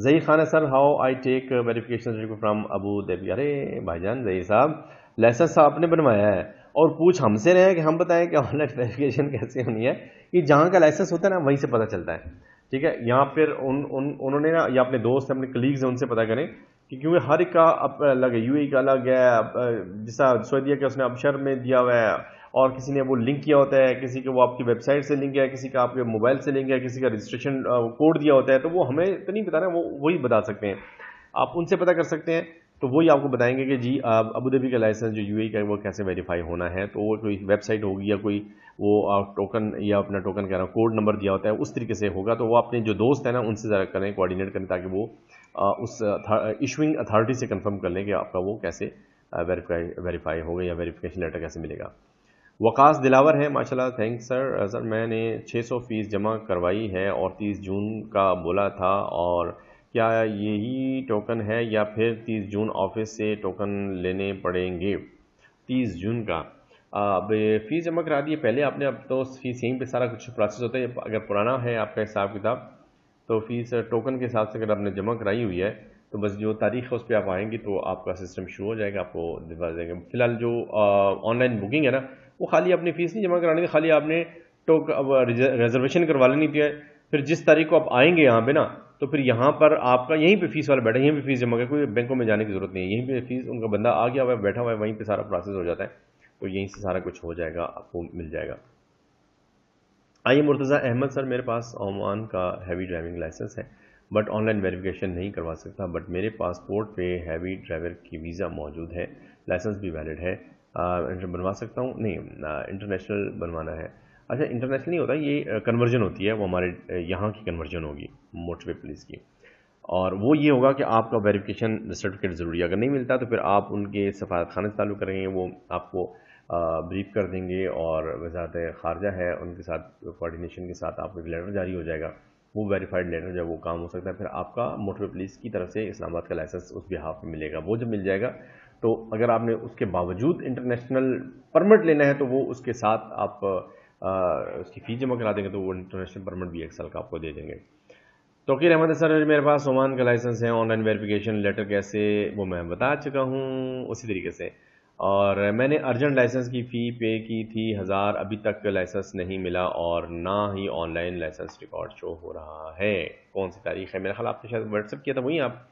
जही खान है sir how I take verification from Abu Dhabi अरे भाईजान जही साहब लाइसेंस तो आपने बनवाया है और पूछ हमसे रहे कि हम बताएं कि ऑनलाइन वेरिफिकेशन कैसे होनी है कि जहाँ का लाइसेंस होता है ना वहीं से पता चलता है ठीक है या फिर उन उन उन्होंने ना या अपने दोस्त अपने कलीग्स हैं उनसे पता करें कि क्योंकि हर एक का अलग है यू e का अलग है जैसा सऊदिया के उसने अपशर में दिया हुआ है और किसी ने वो लिंक किया होता है किसी का वो आपकी वेबसाइट से लिंक है किसी का आपके मोबाइल से लिंक है किसी का रजिस्ट्रेशन कोड दिया होता है तो वो हमें तो नहीं बता रहे वो वही बता सकते हैं आप उनसे पता कर सकते हैं तो वही आपको बताएंगे कि जी अबू धाबी का लाइसेंस जो यूएई e का है वो कैसे वेरीफाई होना है तो वो कोई वेबसाइट होगी या कोई वो टोकन या अपना टोकन कह रहा कोड नंबर दिया होता है उस तरीके से होगा तो वो अपने जो दोस्त हैं ना उनसे ज़रा करें कोऑर्डिनेट करें ताकि वो उस इशूइंग अथॉरिटी से कंफर्म कर लें कि आपका वो कैसे वेरीफाई वेरीफाई होगा या वेरीफिकेशन लेटर कैसे मिलेगा वकास दिलावर है माशाल्लाह थैंक्स सर सर मैंने 600 फीस जमा करवाई है और 30 जून का बोला था और क्या यही टोकन है या फिर 30 जून ऑफिस से टोकन लेने पड़ेंगे 30 जून का अब फ़ीस जमा करा दी पहले आपने अब तो फीस यहीं पे सारा कुछ प्रोसेस होता है अगर पुराना है आपका हिसाब किताब तो फीस टोकन के हिसाब से अगर आपने जमा कराई हुई है तो बस जो तारीख है उस पर आप आएंगे तो आपका सिस्टम शुरू हो जाएगा आपको दिलवा देंगे फिलहाल जो ऑनलाइन बुकिंग है ना वो खाली आपने फ़ीस नहीं जमा करानी थी खाली आपने टोक रिजर्वेशन करवा लेनी थी फिर जिस तारीख को आप आएंगे यहाँ पे ना तो फिर यहाँ पर आपका यहीं पे फीस वाला बैठा यहीं पे फीस जमा कर कोई बैंकों में जाने की ज़रूरत नहीं है यहीं पे फीस उनका बंदा आ गया हुआ है बैठा हुआ है वहीं पे सारा प्रोसेस हो जाता है तो यहीं से सारा कुछ हो जाएगा आपको मिल जाएगा आइए मुर्तज़ा अहमद सर मेरे पास ओमान का हैवी ड्राइविंग लाइसेंस है बट ऑनलाइन वेरीफिकेशन नहीं करवा सकता बट मेरे पासपोर्ट पर हैवी ड्राइवर की वीज़ा मौजूद है लाइसेंस भी वैलिड है बनवा सकता हूँ नहीं इंटरनेशनल बनवाना है अच्छा इंटरनेशनल नहीं होता ये कन्वर्जन होती है वो हमारे यहाँ की कन्वर्जन होगी मोटरवे पुलिस की और वो ये होगा कि आपका वेरिफिकेशन सर्टिफिकेट ज़रूरी है अगर नहीं मिलता तो फिर आप उनके सफारत खाना से ताल्लुक़ करेंगे वो आपको ब्रीफ कर देंगे और वजारत खारजा है उनके साथ कोऑर्डिनेशन के साथ आपको एक लेटर जारी हो जाएगा वो वेरीफाइड लेटर जब वो काम हो सकता है फिर आपका मोटरवे पुलिस की तरफ से इस्लामाबाद का लाइसेंस उस बिहाफ में मिलेगा वो जब मिल जाएगा तो अगर आपने उसके बावजूद इंटरनेशनल परमिट लेना है तो वो उसके साथ आप उसकी फ़ीस जमा करा देंगे तो वो इंटरनेशनल परमिट भी एक साल का आपको दे देंगे तोकीर अहमद सर मेरे पास ओमान का लाइसेंस है ऑनलाइन वेरिफिकेशन लेटर कैसे वो मैं बता चुका हूँ उसी तरीके से और मैंने अर्जेंट लाइसेंस की फ़ी पे की थी हज़ार अभी तक लाइसेंस नहीं मिला और ना ही ऑनलाइन लाइसेंस रिकॉर्ड शो हो रहा है कौन सी तारीख है मेरा ख्याल आपने शायद व्हाट्सअप किया था वहीं आप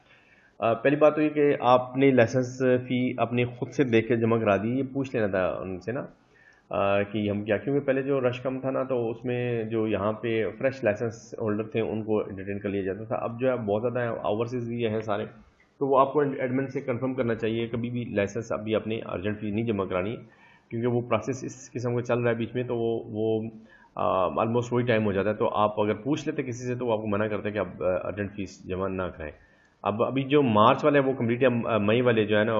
पहली बात तो ये कि आपने लाइसेंस फ़ी अपने खुद से देख के जमा करा दी ये पूछ लेना था उनसे ना कि हम क्या क्योंकि पहले जो रश कम था ना तो उसमें जो यहाँ पे फ्रेश लाइसेंस होल्डर थे उनको एंटरटेन कर लिया जाता था अब जो है बहुत ज़्यादा ओवरसीज़ भी हैं सारे तो वो आपको एडमिन से कंफर्म करना चाहिए कभी भी लाइसेंस अभी अपने अर्जेंट फीस नहीं जमा करानी क्योंकि वो प्रोसेस इस किस्म का चल रहा है बीच में तो वो वो ऑलमोस्ट वही टाइम हो जाता है तो आप अगर पूछ लेते किसी से तो वो आपको मना करते हैं कि आप अर्जेंट फीस जमा ना कराएं अब अभी जो मार्च वाले वो कम्प्लीट या मई वाले जो है ना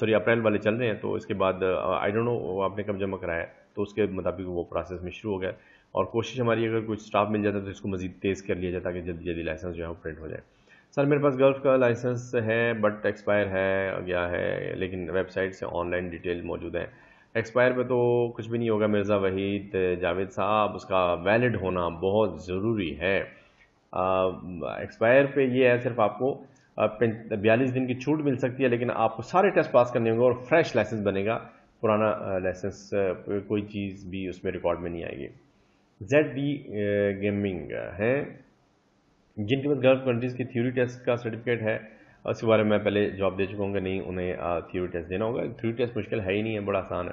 सॉरी अप्रैल वाले चल रहे हैं तो इसके बाद आई डोंट नो आपने कब जमा कराया है तो उसके मुताबिक वो प्रोसेस में शुरू हो गया और कोशिश हमारी अगर कुछ स्टाफ मिल जाता है तो इसको मज़ीद तेज़ कर लिया जाए ताकि जल्दी जल्दी लाइसेंस जो है वो प्रिंट हो जाए सर मेरे पास गल्फ़ का लाइसेंस है बट एक्सपायर है गया है लेकिन वेबसाइट से ऑनलाइन डिटेल मौजूद है एक्सपायर पे तो कुछ भी नहीं होगा मिर्ज़ा वहीद जावेद साहब उसका वैलिड होना बहुत ज़रूरी है एक्सपायर पे ये है सिर्फ आपको बयालीस दिन की छूट मिल सकती है लेकिन आपको सारे टेस्ट पास करने होंगे और फ्रेश लाइसेंस बनेगा पुराना लाइसेंस कोई चीज़ भी उसमें रिकॉर्ड में नहीं आएगी जेड बी गेमिंग है जिनके पास गल्फ कंट्रीज़ की थ्योरी टेस्ट का सर्टिफिकेट है उसके बारे में पहले जॉब दे चुका हूँ कि नहीं उन्हें थ्योरी टेस्ट देना होगा थ्योरी टेस्ट मुश्किल है ही नहीं है बड़ा आसान है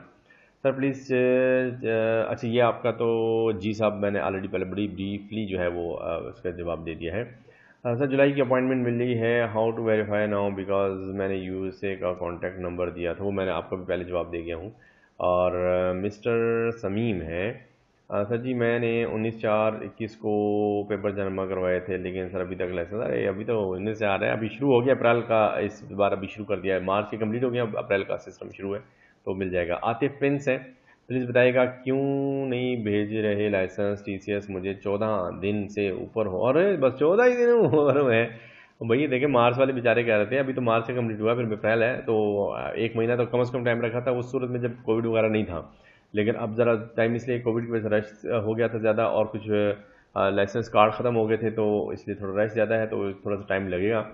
सर प्लीज़ अच्छा ये आपका तो जी साहब मैंने ऑलरेडी पहले बड़ी ब्रीफली जो है वो उसका जवाब दे दिया है हाँ, सर जुलाई की अपॉइंटमेंट मिल रही है how to verify now because मैंने यू एस ए का कॉन्टैक्ट नंबर दिया था वो मैंने आपको भी पहले जवाब दे गया हूँ और मिस्टर समीम है हाँ, सर जी मैंने उन्नीस चार इक्कीस को पेपर जमा करवाए थे लेकिन सर अभी तक लाइसेंस अरे अभी तो उन्नीस से आ रहा है अभी शुरू हो गया अप्रैल का इस बार अभी शुरू कर दिया है मार्च के कंप्लीट हो गया अप्रैल का सिस्टम शुरू है तो मिल जाएगा आतिफ प्रिंस है प्लीज़ बताइएगा क्यों नहीं भेज रहे लाइसेंस टीसीएस मुझे चौदह दिन से ऊपर हो और बस चौदह ही दिन ऊपर है भैया देखिए मार्च वाले बेचारे कह रहे थे अभी तो मार्च से कम्प्लीट हुआ फिर अप्रैल है तो एक महीना तो कम से कम टाइम रखा था उस सूरत में जब कोविड वगैरह नहीं था लेकिन अब ज़रा टाइम इसलिए कोविड की वजह से रश हो गया था ज़्यादा और कुछ लाइसेंस कार्ड ख़त्म हो गए थे तो इसलिए थोड़ा रश ज़्यादा है तो थोड़ा सा टाइम लगेगा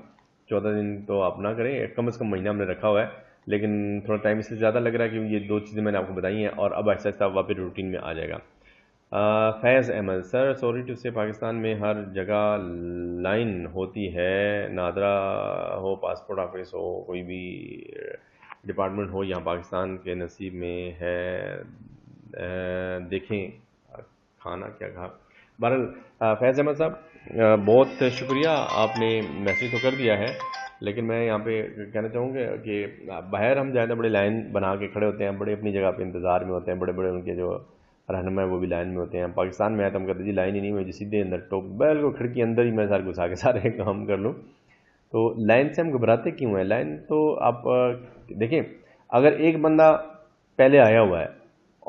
चौदह दिन तो आप ना करें कम से कम महीना हमने रखा हुआ है लेकिन थोड़ा टाइम इससे ज़्यादा लग रहा है क्योंकि ये दो चीज़ें मैंने आपको बताई हैं और अब ऐसा ऐसा वापस रूटीन में आ जाएगा Faiz Ahmed sir sorry to से पाकिस्तान में हर जगह लाइन होती है नादरा हो पासपोर्ट ऑफिस हो कोई भी डिपार्टमेंट हो यहाँ पाकिस्तान के नसीब में है देखें खाना क्या खा बहर फैज़ अहमद साहब बहुत शुक्रिया आपने मैसेज तो कर दिया है लेकिन मैं यहाँ पे कहना चाहूँगा कि बाहर हम जाए तो बड़े लाइन बना के खड़े होते हैं बड़े अपनी जगह पे इंतज़ार में होते हैं बड़े बड़े उनके जो रहनम है वो भी लाइन में होते हैं पाकिस्तान में आए तो हम कहते जी लाइन ही नहीं हुई सीधे अंदर टोप बैल को खिड़की अंदर ही मैं सारे घुसा के सारे काम कर लूँ तो लाइन से हम घबराते क्यों हैं लाइन तो आप देखें अगर एक बंदा पहले आया हुआ है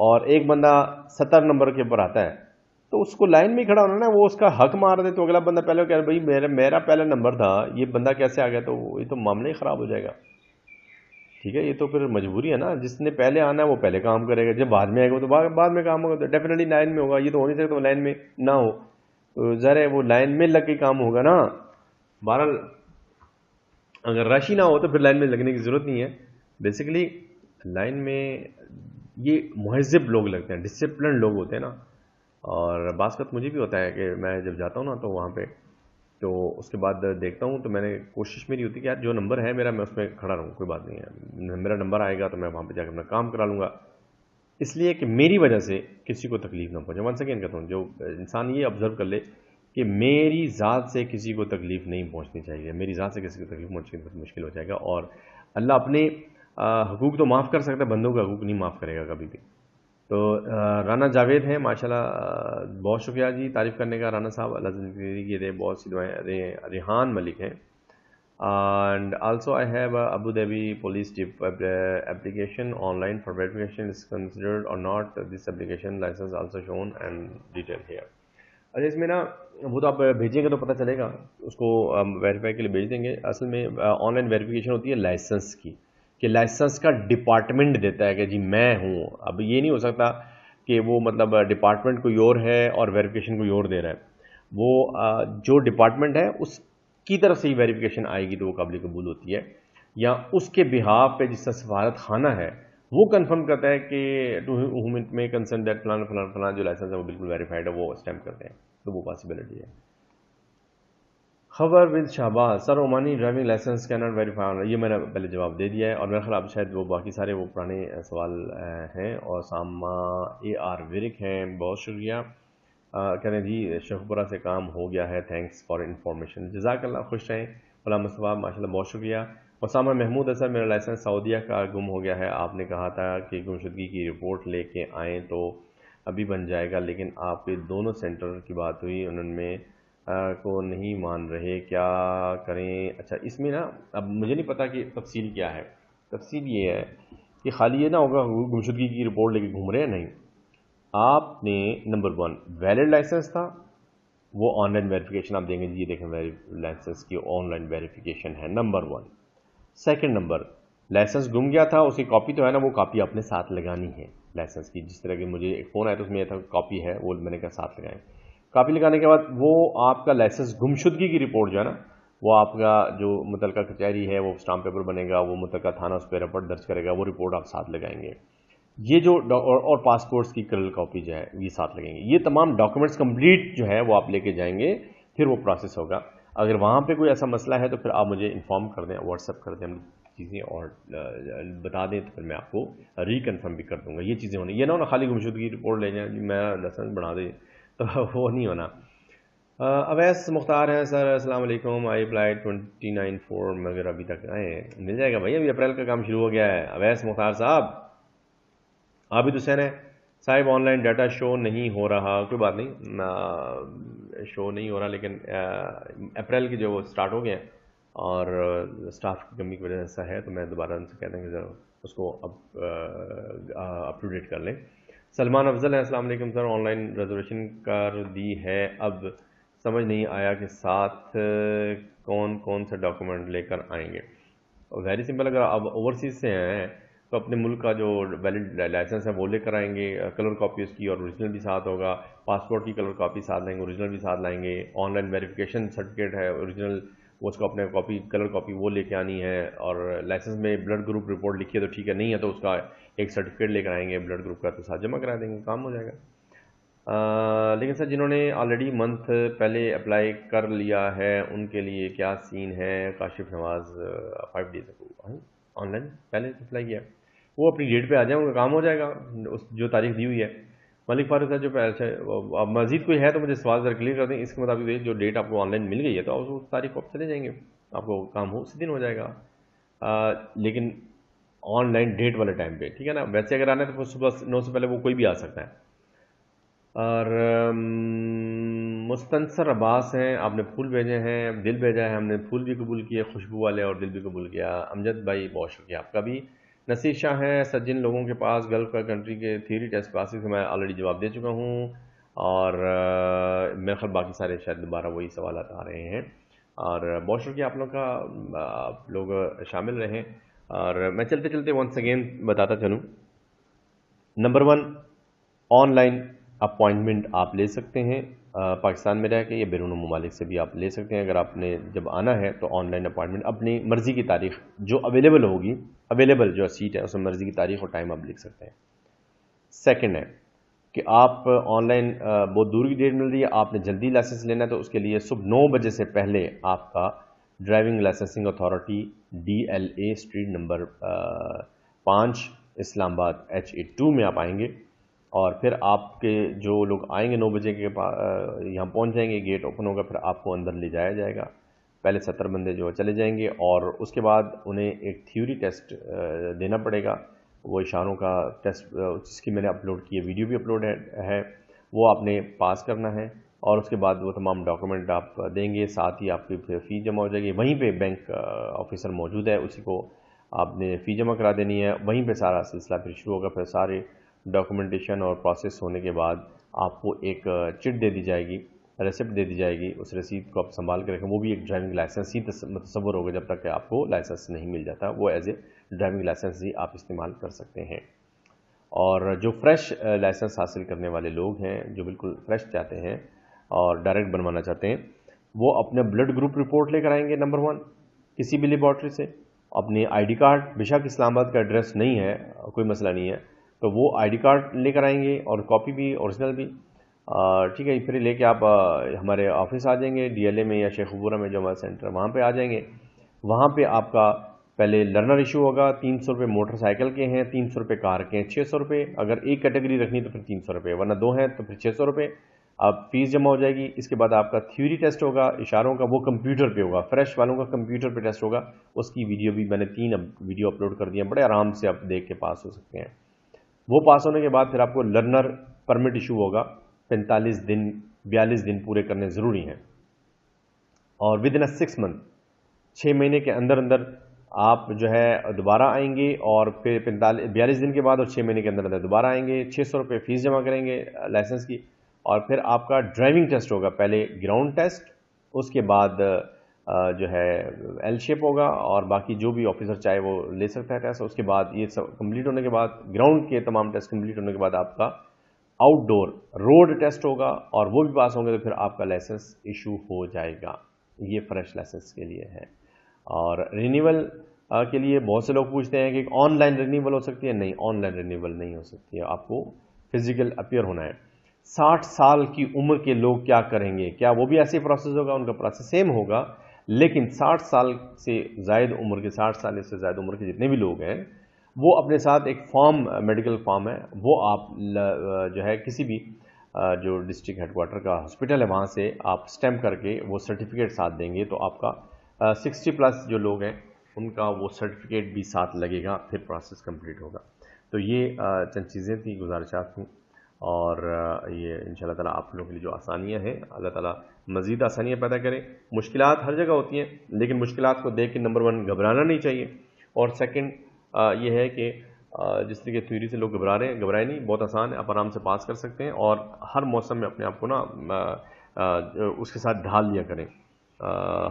और एक बंदा सत्तर नंबर के ऊपर आता है तो उसको लाइन में खड़ा होना ना वो उसका हक मार दे तो अगला बंदा पहले कह रहा भाई मेरा मेरा पहला नंबर था ये बंदा कैसे आ गया तो ये तो मामला ही ख़राब हो जाएगा ठीक है ये तो फिर मजबूरी है ना जिसने पहले आना है वो पहले काम करेगा जब बाद में आएगा तो बाद में काम होगा तो डेफिनेटली लाइन में होगा ये तो हो नहीं सकता तो लाइन में ना हो तो ज़रा वो लाइन में लग के काम होगा ना बहरहाल अगर रश ही ना हो तो फिर लाइन में लगने की ज़रूरत नहीं है बेसिकली लाइन में ये महजब लोग लगते हैं डिसिप्लिन लोग होते हैं ना और बासकत मुझे भी होता है कि मैं जब जाता हूँ ना तो वहाँ पे तो उसके बाद देखता हूँ तो मैंने कोशिश मेरी होती है कि यार जो नंबर है मेरा मैं उसमें खड़ा रहूँ कोई बात नहीं है मेरा नंबर आएगा तो मैं वहाँ पर जाकर अपना काम करा लूँगा इसलिए कि मेरी वजह से किसी को तकलीफ़ ना पहुँचे वन सेकेंड कहता हूँ जो इंसान ये ऑब्ज़र्व कर ले कि मेरी ज़ात से किसी को तकलीफ़ नहीं पहुँचनी चाहिए मेरी ज़ात से किसी को तकलीफ पहुँचनी बहुत मुश्किल हो जाएगा और अल्लाह अपने हकूक़ तो माफ़ कर सकता है बंदों का हकूक़ नहीं माफ़ करेगा कभी भी तो राना जावेद हैं माशाल्लाह बहुत शुक्रिया जी तारीफ़ करने का राना साहब अल्लाह ये रहे बहुत सी दुआएँ अरे रिहान मलिक हैं and also I have Abu Dhabi police application online for verification is considered और not this application licence also shown and detail here अच्छा इसमें ना वो तो आप भेजेंगे तो पता चलेगा उसको वेरीफाई um, के लिए भेज देंगे असल में ऑनलाइन uh, वेरीफिकेशन होती है लाइसेंस की कि लाइसेंस का डिपार्टमेंट देता है कि जी मैं हूँ अब ये नहीं हो सकता कि वो मतलब डिपार्टमेंट को योर है और वेरिफिकेशन को योर दे रहा है वो जो डिपार्टमेंट है उसकी तरफ से ही वेरिफिकेशन आएगी तो वो काबिल कबूल होती है या उसके बिहाफ पे जिसका सफारत खाना है वो कंफर्म करता है कि टू हुमेंट में कंसर्न दैट प्लान फलान फलान जो लाइसेंस है वो बिल्कुल वेरीफाइड है वो स्टैम्प करते हैं तो वो पॉसिबिलिटी है खबर with Shahbaz sir Omani driving licence can not verify ये मैंने पहले जवाब दे दिया है और मेरे ख्याल शायद वो बाकी सारे वो पुराने सवाल हैं और सामा ए आर विरिक हैं बहुत शुक्रिया कह रहे जी शेखपुरा से काम हो गया है थैंक्स फॉर इन्फॉर्मेशन जजाकल्ला खुश रहें गुलाम सवाब माशा बहुत शुक्रिया उसामा महमूद है सर मेरा लाइसेंस सऊदिया का गुम हो गया है आपने कहा था कि गुमशुदगी की रिपोर्ट लेके आएँ तो अभी बन जाएगा लेकिन आपके दोनों सेंटर की बात हुई उनमें को नहीं मान रहे क्या करें अच्छा इसमें ना अब मुझे नहीं पता कि तफसील क्या है तफसील ये है कि खाली ये ना होगा गुमशुदगी की रिपोर्ट लेके घूम रहे हैं नहीं आपने नंबर वन वैलिड लाइसेंस था वो ऑनलाइन वेरिफिकेशन आप देंगे जी देखें लाइसेंस की ऑनलाइन वेरिफिकेशन है number one second number licence गुम गया था उसकी कॉपी तो है ना वो कॉपी अपने साथ लगानी है लाइसेंस की जिस तरह की मुझे एक फ़ोन आया तो उसमें था कॉपी है वो मैंने कहा साथ लगाएं कापी लगाने के बाद वो आपका लाइसेंस गुमशुदगी की रिपोर्ट जो है ना वो आपका जो मुतल कचहरी है वो स्टाम्प पेपर बनेगा वो मुतल थाना उस पर रिपोर्ट दर्ज करेगा वो रिपोर्ट आप साथ लगाएंगे ये जो और, और पासपोर्ट्स की कलर कॉपी जो है ये साथ लगेंगे ये तमाम डॉक्यूमेंट्स कंप्लीट जो है वो आप लेके जाएंगे फिर वो प्रोसेस होगा अगर वहाँ पे कोई ऐसा मसला है तो फिर आप मुझे इन्फॉर्म कर दें व्हाट्सअप कर दें चीज़ें और बता दें तो फिर मैं आपको रिकन्फर्म भी कर दूंगा ये चीज़ें होनी ये ना ना खाली गुमशुदगी रिपोर्ट ले जाए मैं लाइसेंस बढ़ा दें वो नहीं होना अवैस मुख्तार हैं सर अस्सलाम I applied twenty nine four मगर अभी तक आए मिल जाएगा भाई अभी अप्रैल का काम शुरू हो गया है अवैस मुख्तार साहब आबिद हुसैन तो है साहिब ऑनलाइन डाटा शो नहीं हो रहा कोई बात नहीं ना शो नहीं हो रहा लेकिन अप्रैल के जो वो स्टार्ट हो गए हैं और स्टाफ की कमी की वजह से ऐसा है तो मैं दोबारा उनसे कह देंगे कि उसको अप टू डेट कर लें सलमान अफजल हैं असलम सर ऑनलाइन रिजर्वेशन कर दी है अब समझ नहीं आया कि साथ कौन कौन से डॉक्यूमेंट लेकर आएंगे वेरी सिंपल अगर आप ओवरसीज़ से हैं तो अपने मुल्क का जो वैलिड लाइसेंस है वो लेकर आएंगे कलर कॉपी उसकी और ओरिजिनल भी साथ होगा पासपोर्ट की कलर कॉपी साथ लाएंगे ओरिजिनल भी साथ लाएंगे ऑनलाइन वेरिफिकेशन सर्टिफिकेट है ओरिजिनल वो उसको अपने कॉपी कलर कॉपी वो लेके आनी है और लाइसेंस में ब्लड ग्रुप रिपोर्ट लिखी है तो ठीक है नहीं है तो उसका एक सर्टिफिकेट लेकर आएंगे ब्लड ग्रुप का तो साथ जमा करा देंगे काम हो जाएगा आ, लेकिन सर जिन्होंने ऑलरेडी मंथ पहले अप्लाई कर लिया है उनके लिए क्या सीन है Kashif Nawaz five days online पहले अप्लाई किया वो अपनी डेट पर आ जाए उनका काम हो जाएगा उस जो तारीख दी हुई है मलिक फारूक साहब जो अच्छा, अब मजीद कोई है तो मुझे सवाल जरा क्लियर कर दें इसके मुताबिक जो डेट आपको ऑनलाइन मिल गई है तो आप उस तारीख को आप चले जाएंगे आपको काम हो उसी दिन हो जाएगा आ, लेकिन ऑनलाइन डेट वाले टाइम पे ठीक है ना वैसे अगर आना है तो सुबह नौ से पहले वो कोई भी आ सकता है और मुस्तंसर अब्बास हैं आपने फूल भेजे हैं दिल भेजा है हमने फूल भी कबूल किए खुशबू वाले और दिल भी कबूल किया अमजद भाई बहुत शुक्रिया आपका भी नसीर शाह हैं सर जिन लोगों के पास गल्फ का कंट्री के थ्योरी टेस्ट क्लासेस मैं ऑलरेडी जवाब दे चुका हूँ और मेरे ख्याल बाकी सारे शायद दोबारा वही सवाल आ रहे हैं और बहुत शुक्रिया आप लोग का आप लोग शामिल रहें और मैं चलते चलते वंस अगेन बताता चलूँ नंबर वन ऑनलाइन अपॉइंटमेंट आप ले सकते हैं पाकिस्तान में रह के या बैरून ममालिक से भी आप ले सकते हैं अगर आपने जब आना है तो ऑनलाइन अपॉइंटमेंट अपनी मर्ज़ी की तारीख जो अवेलेबल होगी अवेलेबल जो सीट है उसमें मर्ज़ी की तारीख और टाइम आप लिख सकते हैं सेकेंड है कि आप ऑनलाइन बहुत दूर की डेट मिल रही है आपने जल्दी लाइसेंस लेना है तो उसके लिए सुबह नौ बजे से पहले आपका driving licensing authority D L A street number पाँच इस्लामाबाद एच ए टू में आप आएंगे और फिर आपके जो लोग आएंगे नौ बजे के पास यहाँ पहुँच जाएंगे गेट ओपन होगा फिर आपको अंदर ले जाया जाएगा पहले सत्तर बंदे जो है चले जाएंगे और उसके बाद उन्हें एक थ्योरी टेस्ट देना पड़ेगा वो इशारों का टेस्ट जिसकी मैंने अपलोड की है वीडियो भी अपलोड है वो आपने पास करना है और उसके बाद वो तमाम डॉक्यूमेंट आप देंगे साथ ही आपकी फिर फ़ीस जमा हो जाएगी वहीं पे बैंक ऑफिसर मौजूद है उसी को आपने फ़ी जमा करा देनी है वहीं पे सारा सिलसिला फिर शुरू होगा फिर सारे डॉक्यूमेंटेशन और प्रोसेस होने के बाद आपको एक चिट दे दी जाएगी रेसिप्ट दे दी जाएगी उस रसीद को आप संभाल के रखें वो भी एक ड्राइविंग लाइसेंस ही तस्वर मतलब होगा जब तक आपको लाइसेंस नहीं मिल जाता वो एज ए ड्राइविंग लाइसेंस ही आप इस्तेमाल कर सकते हैं और जो फ्रेश लाइसेंस हासिल करने वाले लोग हैं जो बिल्कुल फ्रेश चाहते हैं और डायरेक्ट बनवाना चाहते हैं वो अपने ब्लड ग्रुप रिपोर्ट लेकर आएंगे नंबर वन किसी भी लेबॉर्ट्री से अपने आईडी कार्ड बेशक इस्लामाबाद का एड्रेस नहीं है कोई मसला नहीं है तो वो आईडी कार्ड लेकर आएंगे और कॉपी भी ओरिजिनल भी ठीक है फिर लेके आप आ, हमारे ऑफिस आ जाएंगे डीएलए में या शेखपुरा में जो हमारा सेंटर वहाँ पे आ जाएंगे वहाँ पे आपका पहले लर्नर इशू होगा तीन सौ रुपये मोटरसाइकिल के हैं तीन सौ रुपये कार के हैं छः सौ रुपये अगर एक कैटेगरी रखनी तो फिर तीन सौ रुपये वरना दो हैं तो फिर छः सौ रुपये अब फीस जमा हो जाएगी इसके बाद आपका थ्योरी टेस्ट होगा इशारों का वो कंप्यूटर पे होगा फ्रेश वालों का कंप्यूटर पे टेस्ट होगा उसकी वीडियो भी मैंने तीन वीडियो अपलोड कर दिया बड़े आराम से आप देख के पास हो सकते हैं वो पास होने के बाद फिर आपको लर्नर परमिट इशू होगा 45 दिन 42 दिन पूरे करने ज़रूरी हैं और within a six month छः महीने के अंदर अंदर आप जो है दोबारा आएंगे और फिर पैंतालीस बयालीस दिन के बाद और छः महीने के अंदर अंदर दोबारा आएंगे छः सौ रुपये फ़ीस जमा करेंगे लाइसेंस की और फिर आपका ड्राइविंग टेस्ट होगा पहले ग्राउंड टेस्ट उसके बाद जो है एल शेप होगा और बाकी जो भी ऑफिसर चाहे वो ले सकता है टेस्ट उसके बाद ये सब कंप्लीट होने के बाद ग्राउंड के तमाम टेस्ट कंप्लीट होने के बाद आपका आउटडोर रोड टेस्ट होगा और वो भी पास होंगे तो फिर आपका लाइसेंस इशू हो जाएगा ये फ्रेश लाइसेंस के लिए है और रिन्यूअल के लिए बहुत से लोग पूछते हैं कि ऑनलाइन रिन्यूअल हो सकती है नहीं ऑनलाइन रिन्यूअल नहीं हो सकती है आपको फिजिकल अपियर होना है साठ साल की उम्र के लोग क्या करेंगे क्या वो भी ऐसे प्रोसेस होगा उनका प्रोसेस सेम होगा लेकिन 60 साल से जायद उम्र के 60 साल से जायद उम्र के जितने भी लोग हैं वो अपने साथ एक फॉर्म मेडिकल फॉर्म है वो आप जो है किसी भी जो डिस्ट्रिक्ट हेडकोार्टर का हॉस्पिटल है वहाँ से आप स्टैम्प करके वो सर्टिफिकेट साथ देंगे तो आपका सिक्सटी प्लस जो लोग हैं उनका वो सर्टिफिकेट भी साथ लगेगा फिर प्रोसेस कंप्लीट होगा तो ये चंद चीज़ें थी गुजारिशात थी और ये इन ताला आप लोगों के लिए जो आसानियाँ हैं अल्लाह ताला मज़ीद आसानियाँ पैदा करें मुश्किल हर जगह होती हैं लेकिन मुश्किल को देख के नंबर वन घबराना नहीं चाहिए और सेकेंड ये है कि जिस तरीके थ्योरी से लोग घबरा रहे हैं घबराए नहीं बहुत आसान है आप आराम से पास कर सकते हैं और हर मौसम में अपने आप को ना उसके साथ ढाल लिया करें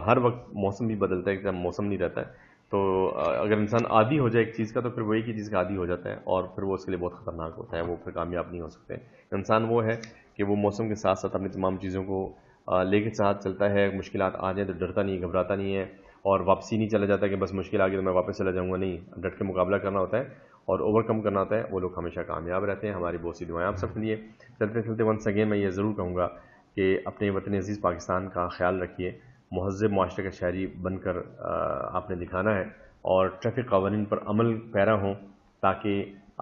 हर वक्त मौसम भी बदलता है एकदम मौसम नहीं रहता है तो अगर इंसान आदि हो जाए एक चीज़ का तो फिर वो एक ही चीज़ का आदि हो जाता है और फिर वो उसके लिए बहुत ख़तरनाक होता है वो फिर कामयाब नहीं हो सकते इंसान वो है कि वो मौसम के साथ साथ अपनी तमाम चीज़ों को लेके साथ चलता है मुश्किल आ जाए तो डरता नहीं है घबराता नहीं है और वापसी नहीं चला जाता कि बस मुश्किल आ गई तो मैं वापस चला जाऊँगा नहीं डट के मुकाबला करना होता है और ओवरकम करना होता है वो लोग हमेशा कामयाब रहते हैं हमारी बहुत सी दुआएं आप सबके लिए चलते चलते वंस अगेन मैं ये ज़रूर कहूँगा कि अपने वतन अजीज़ पाकिस्तान का ख्याल रखिए महजब माशरे का शहरी बनकर आपने दिखाना है और ट्रैफिक कवानीन पर अमल पैरा हों ताकि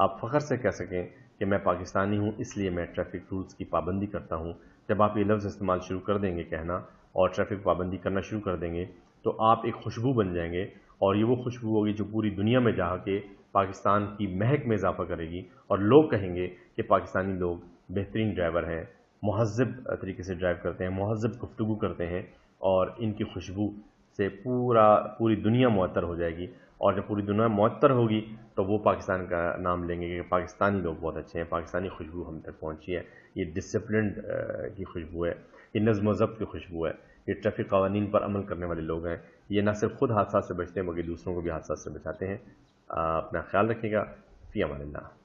आप फ़ख्र से कह सकें कि मैं पाकिस्तानी हूँ इसलिए मैं ट्रैफिक रूल्स की पाबंदी करता हूँ जब आप ये लफ्ज़ इस्तेमाल शुरू कर देंगे कहना और ट्रैफिक पाबंदी करना शुरू कर देंगे तो आप एक खुशबू बन जाएंगे और ये वो खुशबू होगी जो पूरी दुनिया में जा के पाकिस्तान की महक में इजाफा करेगी और लोग कहेंगे कि पाकिस्तानी लोग बेहतरीन ड्राइवर हैं महजब तरीके से ड्राइव करते हैं महजब गुफ्तु करते हैं और इनकी खुशबू से पूरा पूरी दुनिया मअतर हो जाएगी और जब पूरी दुनिया मअतर होगी तो वो पाकिस्तान का नाम लेंगे कि पाकिस्तानी लोग बहुत अच्छे हैं पाकिस्तानी खुशबू हम तक पहुँची है ये डिसप्लिन की खुशबू है ये नज़म ज़ब्त की खुशबू है ये ट्रैफिक कवानीन पर अमल करने वाले लोग हैं ये ना सिर्फ खुद हादसा से बचते हैं बल्कि दूसरों को भी हादसा से बचाते हैं अपना ख्याल रखिएगा फ़ी अमान